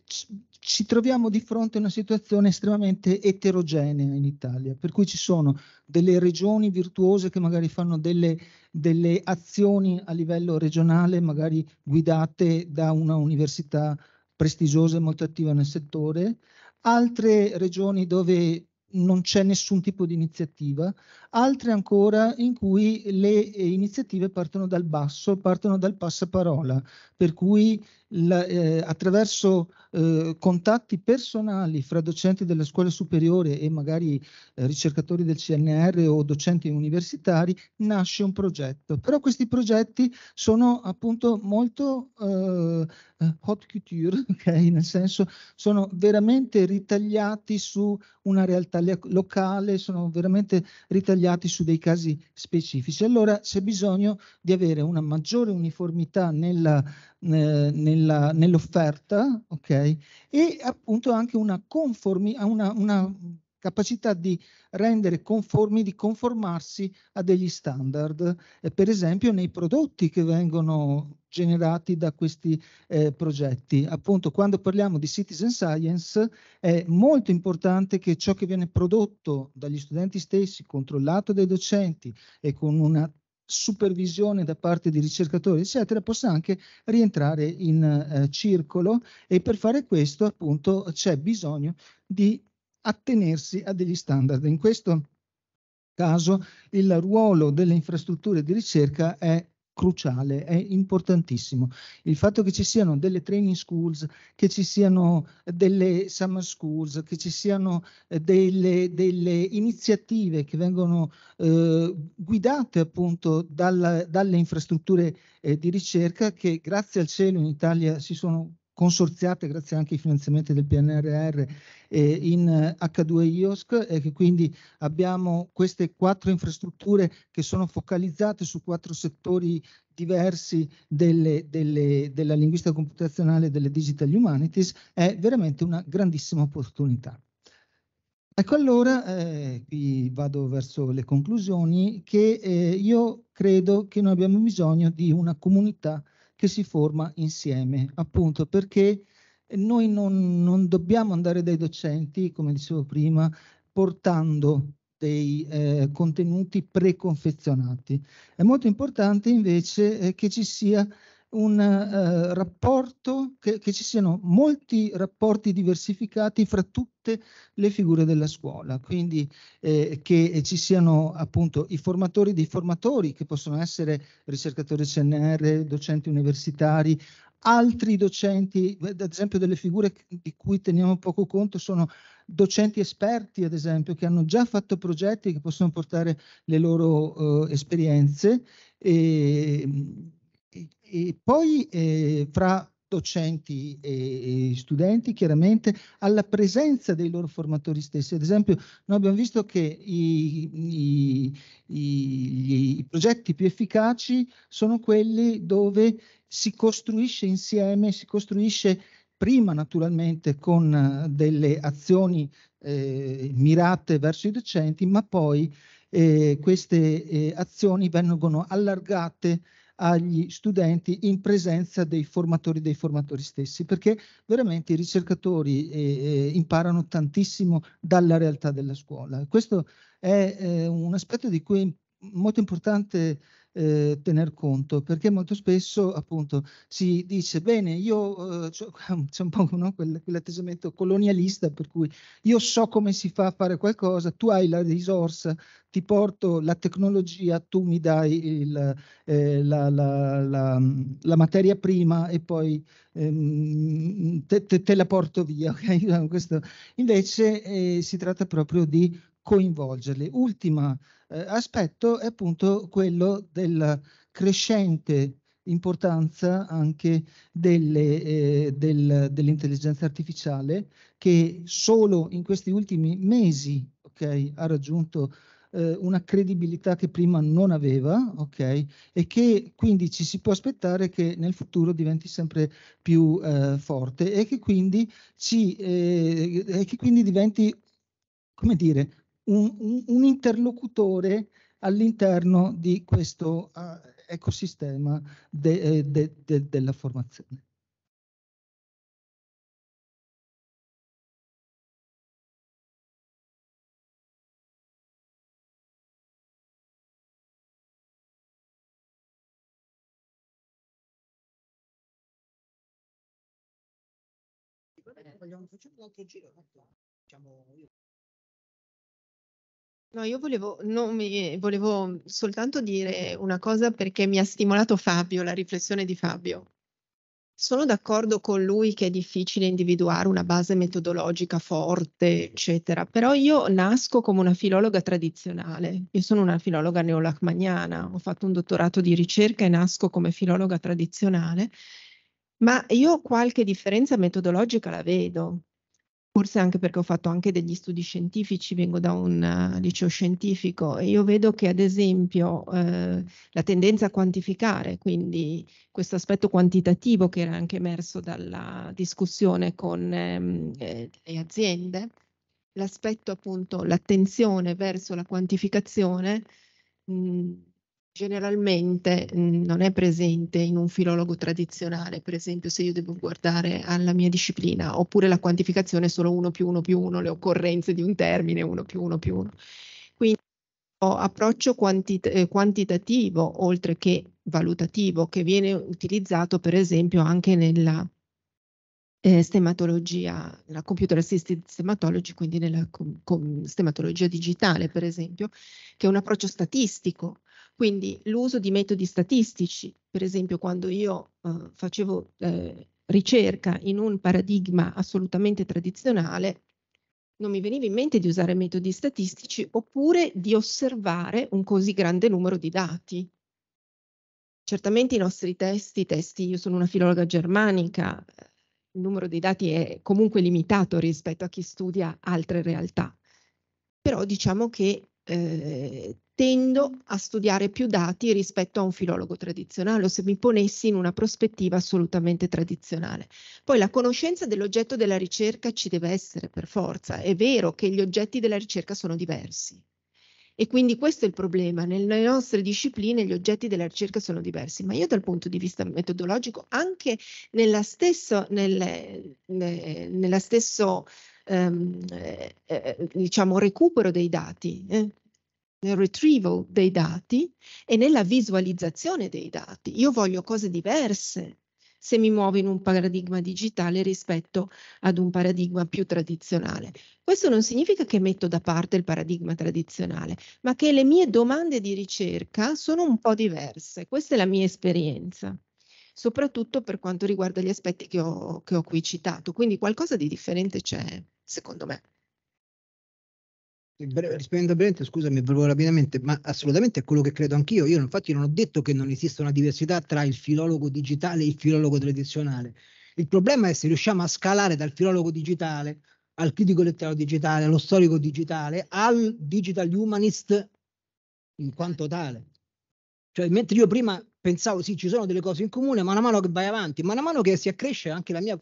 ci troviamo di fronte a una situazione estremamente eterogenea in Italia, per cui ci sono delle regioni virtuose che magari fanno delle, delle azioni a livello regionale, magari guidate da una università prestigiosa e molto attiva nel settore, altre regioni dove non c'è nessun tipo di iniziativa, altre ancora in cui le iniziative partono dal basso, partono dal passaparola, per cui la, eh, attraverso eh, contatti personali fra docenti della scuola superiore e magari eh, ricercatori del CNR o docenti universitari nasce un progetto. Però questi progetti sono appunto molto hot eh, eh, couture, okay? nel senso sono veramente ritagliati su una realtà locale, sono veramente ritagliati su dei casi specifici. Allora c'è bisogno di avere una maggiore uniformità nella eh, nella, nell'offerta, ok? E appunto anche una, conformità, una, una capacità di rendere conformi, di conformarsi a degli standard, eh, per esempio nei prodotti che vengono generati da questi eh, progetti. Appunto, quando parliamo di citizen science è molto importante che ciò che viene prodotto dagli studenti stessi, controllato dai docenti e con una supervisione da parte di ricercatori, eccetera, possa anche rientrare in eh, circolo e per fare questo appunto c'è bisogno di attenersi a degli standard. In questo caso il ruolo delle infrastrutture di ricerca è cruciale, è importantissimo. Il fatto che ci siano delle training schools, che ci siano delle summer schools, che ci siano eh, delle, delle iniziative che vengono eh, guidate appunto dalla, dalle infrastrutture eh, di ricerca che grazie al cielo in Italia si sono consorziate grazie anche ai finanziamenti del PNRR eh, in H2 IOSC e che quindi abbiamo queste quattro infrastrutture che sono focalizzate su quattro settori diversi delle, delle, della linguistica computazionale e delle digital humanities è veramente una grandissima opportunità. Ecco allora, eh, qui vado verso le conclusioni, che eh, io credo che noi abbiamo bisogno di una comunità che si forma insieme, appunto perché noi non, non dobbiamo andare dai docenti, come dicevo prima, portando dei eh, contenuti preconfezionati. È molto importante invece eh, che ci sia un eh, rapporto, che, che, ci siano molti rapporti diversificati fra tutte le figure della scuola, quindi eh, che ci siano appunto i formatori dei formatori, che possono essere ricercatori CNR, docenti universitari, altri docenti, ad esempio delle figure di cui teniamo poco conto sono docenti esperti, ad esempio, che hanno già fatto progetti che possono portare le loro eh, esperienze. E, ehm, e, poi eh, fra docenti e, e, studenti chiaramente alla presenza dei loro formatori stessi. Ad esempio noi abbiamo visto che i, i, i, i progetti più efficaci sono quelli dove si costruisce insieme, si costruisce prima naturalmente con delle azioni eh, mirate verso i docenti, ma poi eh, queste eh, azioni vengono allargate agli studenti in presenza dei formatori dei formatori stessi, perché veramente i ricercatori eh, eh, imparano tantissimo dalla realtà della scuola. Questo è eh, un aspetto di cui è molto importante eh, tener conto, perché molto spesso appunto si dice bene, io eh, c'è un po' no, quell'atteggiamento colonialista per cui io so come si fa a fare qualcosa, tu hai la risorsa, ti porto la tecnologia, tu mi dai il, eh, la, la, la, la, materia prima e poi ehm, te, te, te, la porto via. Okay? Questo. Invece eh, si tratta proprio di coinvolgerli. Ultimo eh, aspetto è appunto quello della crescente importanza anche delle, eh, del, dell'intelligenza artificiale che solo in questi ultimi mesi okay, ha raggiunto eh, una credibilità che prima non aveva okay, e che quindi ci si può aspettare che nel futuro diventi sempre più eh, forte e che quindi, ci, eh, e che quindi diventi come dire, un, un, interlocutore all'interno di questo uh, ecosistema de, eh, de, de, della formazione.
Vogliamo fare un altro giro, diciamo io.
No, io volevo, non mi, volevo mhmm, soltanto dire una cosa perché mi ha stimolato Fabio, la riflessione di Fabio. Sono d'accordo con lui che è difficile individuare una base metodologica forte, eccetera, però io nasco come una filologa tradizionale. Io sono una filologa neolachmaniana, ho fatto un dottorato di ricerca e nasco come filologa tradizionale, ma io qualche differenza metodologica la vedo forse anche perché ho fatto anche degli studi scientifici, vengo da un uh, liceo scientifico e io vedo che ad esempio eh, la tendenza a quantificare, quindi questo aspetto quantitativo che era anche emerso dalla discussione con ehm, eh, le aziende, l'aspetto appunto, l'attenzione verso la quantificazione mh, mm, generalmente mhmm, non è presente in un filologo tradizionale, per esempio se io devo guardare alla mia disciplina, oppure la quantificazione è solo 1 più 1 più 1, le occorrenze di un termine 1 più 1 più 1. Quindi ho approccio quantit- eh, quantitativo oltre che valutativo che viene utilizzato per esempio anche nella eh, stematologia, la computer assisted stematology, quindi nella com- com- stematologia digitale per esempio, che è un approccio statistico quindi l'uso di metodi statistici, per esempio quando io eh, facevo eh, ricerca in un paradigma assolutamente tradizionale, non mi veniva in mente di usare metodi statistici oppure di osservare un così grande numero di dati. Certamente i nostri testi, testi, io sono una filologa germanica, eh, il numero dei dati è comunque limitato rispetto a chi studia altre realtà, però diciamo che eh, tendo a studiare più dati rispetto a un filologo tradizionale o se mi ponessi in una prospettiva assolutamente tradizionale. Poi la conoscenza dell'oggetto della ricerca ci deve essere per forza. È vero che gli oggetti della ricerca sono diversi. E quindi questo è il problema. Nelle nostre discipline gli oggetti della ricerca sono diversi, ma io dal punto di vista metodologico, anche nella stessa, nel, nella stesso ehm, eh, eh, diciamo, recupero dei dati, eh, nel retrieval dei dati e nella visualizzazione dei dati. Io voglio cose diverse se mi muovo in un paradigma digitale rispetto ad un paradigma più tradizionale. Questo non significa che metto da parte il paradigma tradizionale, ma che le mie domande di ricerca sono un po' diverse. Questa è la mia esperienza, soprattutto per quanto riguarda gli aspetti che ho, che ho qui citato. Quindi qualcosa di differente c'è, secondo me
rispondendo brevemente, scusami, volevo rapidamente, ma assolutamente è quello che credo anch'io. Io infatti non ho detto che non esista una diversità tra il filologo digitale e il filologo tradizionale. Il problema è se riusciamo a scalare dal filologo digitale al critico letterario digitale, allo storico digitale, al digital humanist in quanto tale. Cioè, mentre io prima pensavo sì, ci sono delle cose in comune, ma man mano che vai avanti, man mano che si accresce anche la mia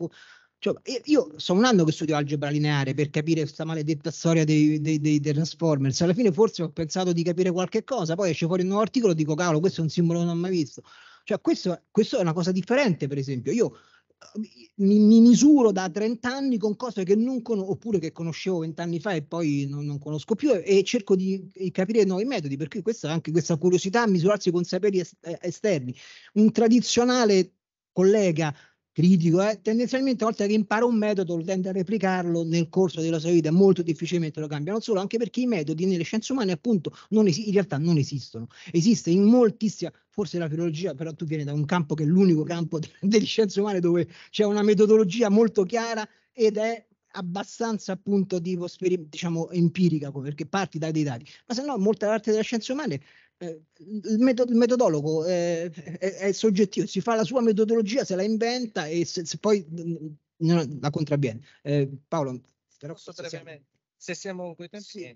cioè, io sono un anno che studio algebra lineare per capire questa maledetta storia dei, dei, dei, Transformers. Alla fine forse ho pensato di capire qualche cosa, poi esce fuori un nuovo articolo e dico, cavolo, questo è un simbolo che non ho mai visto. Cioè, questo, questo è una cosa differente, per esempio. Io eh, mi, mi, misuro da 30 anni con cose che non conosco, oppure che conoscevo 20 anni fa e poi non, non conosco più, e, e cerco di, di, capire nuovi metodi, Per cui questa, anche questa curiosità a misurarsi con saperi esterni. Un tradizionale collega critico, eh, tendenzialmente una volta che impara un metodo lo tende a replicarlo nel corso della sua vita, molto difficilmente lo cambia, non solo, anche perché i metodi nelle scienze umane appunto es- in realtà non esistono, esiste in moltissima, forse la filologia, però tu vieni da un campo che è l'unico campo delle scienze umane dove c'è una metodologia molto chiara ed è abbastanza appunto tipo, diciamo empirica perché parti da dei dati ma se no molta parte delle scienze umane eh, il, metodologo è, eh, è, è, soggettivo, si fa la sua metodologia, se la inventa e se, se poi no, mm, mm, la contravviene. Eh, Paolo, però so se, siamo... se siamo con i
tempi. Sì, eh,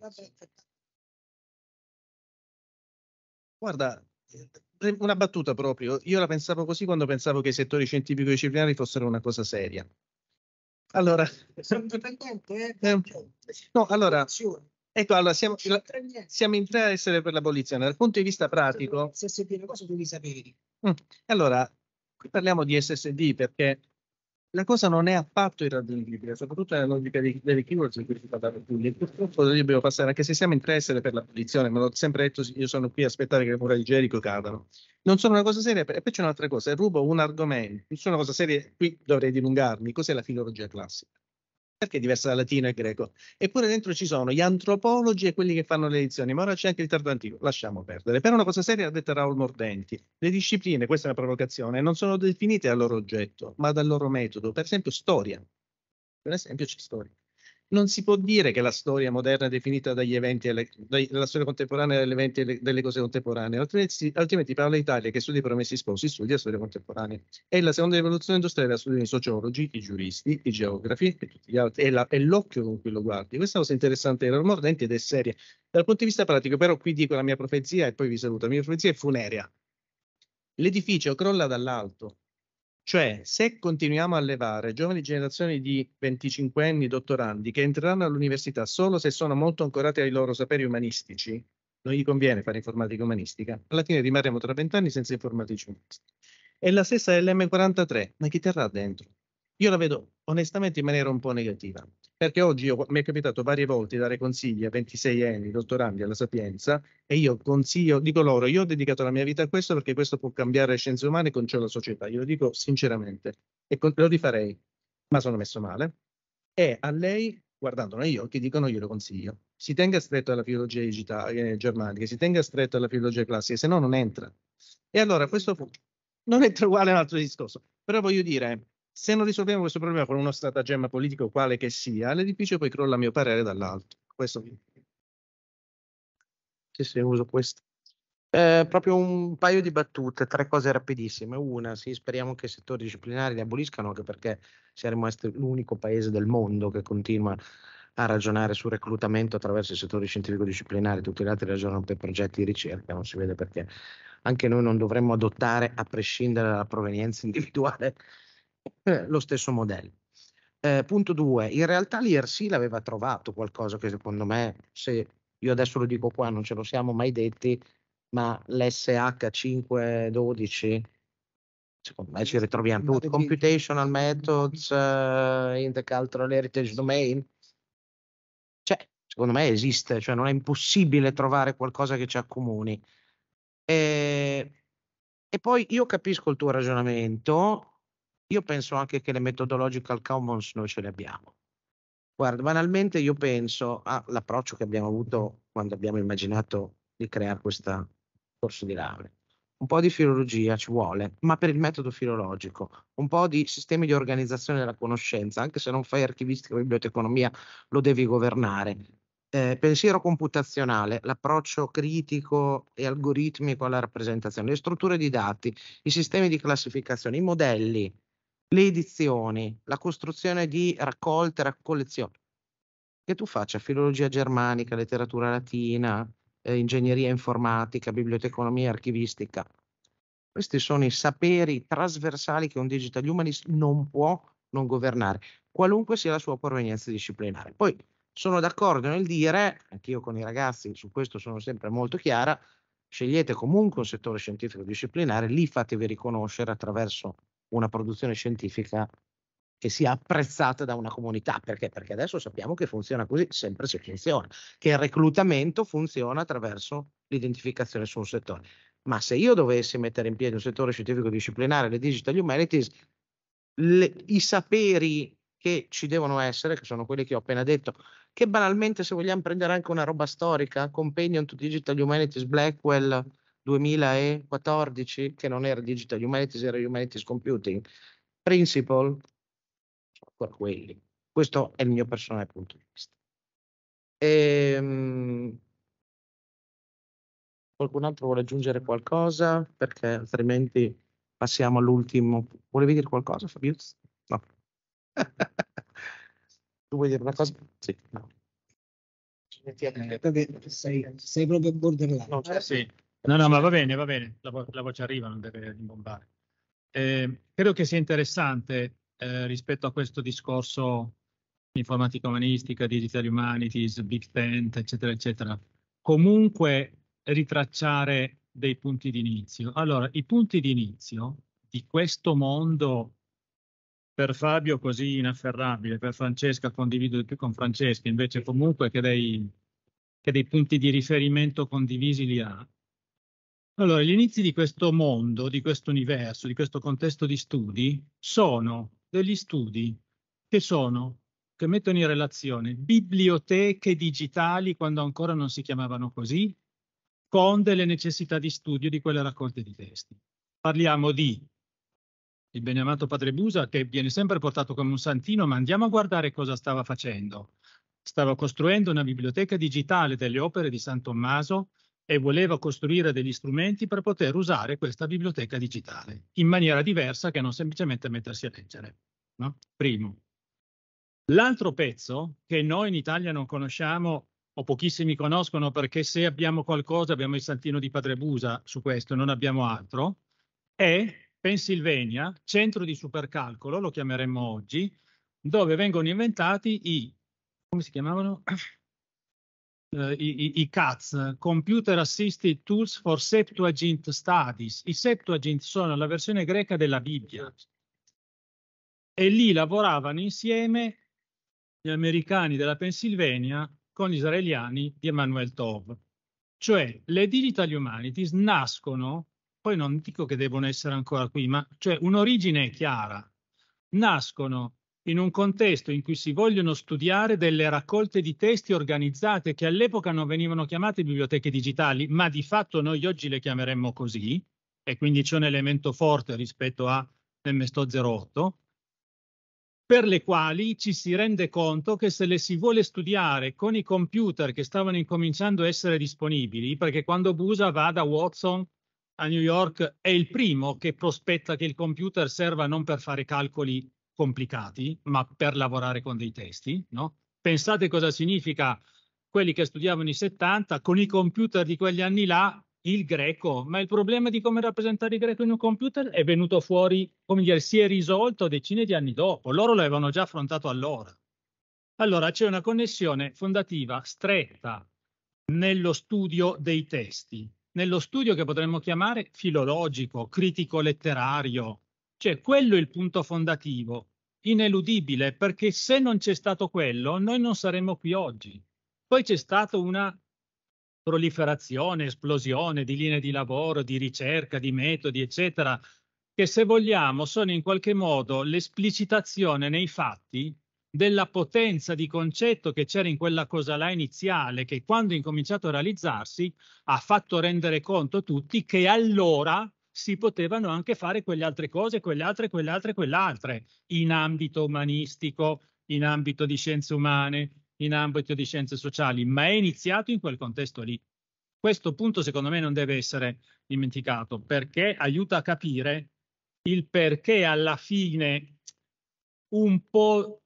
Guarda, una battuta proprio, io la pensavo così quando pensavo che i settori scientifico-disciplinari fossero una cosa seria. Allora, sono dipendente, no, allora Ecco, allora siamo, siamo, in tre a essere per l'abolizione. Dal punto di vista pratico... SSD è una cosa tu li sapevi. Mm. Allora, qui parliamo di SSD perché la cosa non è affatto irraggiungibile, soprattutto nella logica di, delle keywords di cui si parlava Giulia. Purtroppo dobbiamo passare, anche se siamo in tre a essere per l'abolizione, me l'ho sempre detto, io sono qui a aspettare che le mura di Gerico cadano. Non sono una cosa seria, e poi c'è un'altra cosa, rubo un argomento, non sono una cosa seria, qui dovrei dilungarmi, cos'è la filologia classica? perché è diversa da latino e greco. Eppure dentro ci sono gli antropologi e quelli che fanno le edizioni, ma ora c'è anche il tardo antico, lasciamo perdere. Però una cosa seria ha detto Raul Mordenti, le discipline, questa è una provocazione, non sono definite dal loro oggetto, ma dal loro metodo, per esempio storia. Per esempio c'è storia non si può dire che la storia moderna è definita dagli eventi, dalla storia contemporanea dagli eventi alle, delle cose contemporanee, altrimenti, altrimenti parla Italia che studia i promessi sposi studia storia contemporanea. E la seconda rivoluzione industriale la studiano i sociologi, i giuristi, i geografi e tutti gli altri, è, l'occhio con cui lo guardi. Questa cosa interessante, era mordente ed è seria. Dal punto di vista pratico, però, qui dico la mia profezia e poi vi saluto. La mia profezia è funerea. L'edificio crolla dall'alto, cioè, se continuiamo a levare giovani generazioni di 25 anni dottorandi che entreranno all'università solo se sono molto ancorati ai loro saperi umanistici, non gli conviene fare informatica umanistica, alla fine rimarremo tra 20 anni senza informatici umanistici. E la stessa dellm 43 ma chi terrà dentro? Io la vedo onestamente in maniera un po' negativa, perché oggi io, mi è capitato varie volte di dare consigli a 26 anni, dottorandi alla Sapienza, e io consiglio, dico loro, io ho dedicato la mia vita a questo perché questo può cambiare le scienze umane e con ciò la società, io lo dico sinceramente, e con, lo rifarei, ma sono messo male, e a lei, guardandola negli occhi, dicono io lo consiglio, si tenga stretto alla filologia digita- eh, germanica, si tenga stretto alla filologia classica, se no non entra. E allora questo punto, non entra uguale un altro discorso, però voglio dire se non risolviamo questo problema con uno stratagemma politico quale che sia, l'edificio poi crolla a mio parere dall'alto. Questo
sì, sì, uso questo. Eh, proprio un paio di battute, tre cose rapidissime. Una, sì, speriamo che i settori disciplinari li aboliscano, anche perché siamo l'unico paese del mondo che continua a ragionare sul reclutamento attraverso i settori scientifico-disciplinari, tutti gli altri ragionano per progetti di ricerca, non si vede perché anche noi non dovremmo adottare, a prescindere dalla provenienza individuale, eh, lo stesso modello. Eh, punto 2, in realtà l'IRC l'aveva trovato qualcosa che secondo me, se io adesso lo dico qua, non ce lo siamo mai detti, ma l'SH512 secondo me ci ritroviamo tutti. Computational methods uh, in the cultural heritage domain. Cioè, secondo me esiste, cioè non è impossibile trovare qualcosa che ci accomuni. E, eh, e poi io capisco il tuo ragionamento io penso anche che le methodological commons noi ce le abbiamo. Guarda, banalmente io penso all'approccio che abbiamo avuto quando abbiamo immaginato di creare questo corso di laurea. Un po' di filologia ci vuole, ma per il metodo filologico, un po' di sistemi di organizzazione della conoscenza, anche se non fai archivistica o biblioteconomia, lo devi governare. Eh, pensiero computazionale, l'approccio critico e algoritmico alla rappresentazione, le strutture di dati, i sistemi di classificazione, i modelli, le edizioni, la costruzione di raccolte, raccolezioni, che tu faccia filologia germanica, letteratura latina, eh, ingegneria informatica, biblioteconomia archivistica. Questi sono i saperi trasversali che un digital humanist non può non governare, qualunque sia la sua provenienza disciplinare. Poi sono d'accordo nel dire, anch'io con i ragazzi su questo sono sempre molto chiara, scegliete comunque un settore scientifico disciplinare, lì fatevi riconoscere attraverso una produzione scientifica che sia apprezzata da una comunità. Perché? Perché adesso sappiamo che funziona così, sempre se funziona, che il reclutamento funziona attraverso l'identificazione su un settore. Ma se io dovessi mettere in piedi un settore scientifico disciplinare, le digital humanities, le, i saperi che ci devono essere, che sono quelli che ho appena detto, che banalmente se vogliamo prendere anche una roba storica, Companion to Digital Humanities, Blackwell, 2014, che non era Digital Humanities, era Humanities Computing, Principle, ancora quelli. Questo è il mio personale punto di vista. Ehm, qualcun altro vuole aggiungere qualcosa? Perché altrimenti passiamo all'ultimo. Volevi dire qualcosa, Fabio? No.
tu vuoi dire una cosa? Sì, no. Sei, sei proprio borderline. No, cioè, sì. No, no, ma va bene, va bene, la, vo- la voce arriva, non deve rimbombare. Eh, credo che sia interessante eh, rispetto a questo discorso di informatica umanistica, digital humanities, big tent, eccetera, eccetera, comunque ritracciare dei punti di inizio. Allora, i punti di inizio di questo mondo per Fabio così inafferrabile, per Francesca condivido di più con Francesca, invece comunque che dei, che dei punti di riferimento condivisi li ha, allora, gli inizi di questo mondo, di questo universo, di questo contesto di studi sono degli studi che sono, che mettono in relazione biblioteche digitali, quando ancora non si chiamavano così, con delle necessità di studio di quelle raccolte di testi. Parliamo di il beneamato padre Busa, che viene sempre portato come un santino, ma andiamo a guardare cosa stava facendo. Stava costruendo una biblioteca digitale delle opere di San Tommaso e voleva costruire degli strumenti per poter usare questa biblioteca digitale in maniera diversa che non semplicemente mettersi a leggere. No? Primo. L'altro pezzo che noi in Italia non conosciamo o pochissimi conoscono perché se abbiamo qualcosa abbiamo il santino di Padre Busa su questo, non abbiamo altro, è Pennsylvania, centro di supercalcolo, lo chiameremmo oggi, dove vengono inventati i, come si chiamavano? eh, i, i, CATS, Computer Assisted Tools for Septuagint Studies. I Septuagint sono la versione greca della Bibbia. E lì lavoravano insieme gli americani della Pennsylvania con gli israeliani di Emanuel Tov. Cioè le Digital Humanities nascono, poi non dico che devono essere ancora qui, ma cioè un'origine chiara, nascono in un contesto in cui si vogliono studiare delle raccolte di testi organizzate che all'epoca non venivano chiamate biblioteche digitali, ma di fatto noi oggi le chiameremmo così, e quindi c'è un elemento forte rispetto a MSTO 08, per le quali ci si rende conto che se le si vuole studiare con i computer che stavano incominciando a essere disponibili, perché quando Busa va da Watson a New York è il primo che prospetta che il computer serva non per fare calcoli complicati, ma per lavorare con dei testi. No? Pensate cosa significa quelli che studiavano i 70, con i computer di quegli anni là, il greco, ma il problema di come rappresentare il greco in un computer è venuto fuori, come dire, si è risolto decine di anni dopo, loro l'avevano già affrontato allora. Allora c'è una connessione fondativa stretta nello studio dei testi, nello studio che potremmo chiamare filologico, critico letterario, cioè, quello è il punto fondativo, ineludibile, perché se non c'è stato quello, noi non saremmo qui oggi. Poi c'è stata una proliferazione, esplosione di linee di lavoro, di ricerca, di metodi, eccetera, che se vogliamo sono in qualche modo l'esplicitazione nei fatti della potenza di concetto che c'era in quella cosa là iniziale, che quando è incominciato a realizzarsi ha fatto rendere conto tutti che allora si potevano anche fare quelle altre cose, quelle altre, quelle altre, quelle altre, in ambito umanistico, in ambito di scienze umane, in ambito di scienze sociali, ma è iniziato in quel contesto lì. Questo punto secondo me non deve essere dimenticato perché aiuta a capire il perché alla fine un po'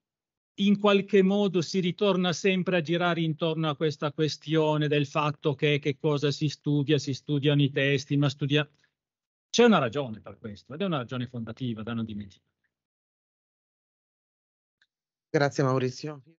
in qualche modo si ritorna sempre a girare intorno a questa questione del fatto che, che cosa si studia, si studiano i testi, ma studia c'è una ragione per questo ed è una ragione fondativa da non dimenticare.
Grazie Maurizio.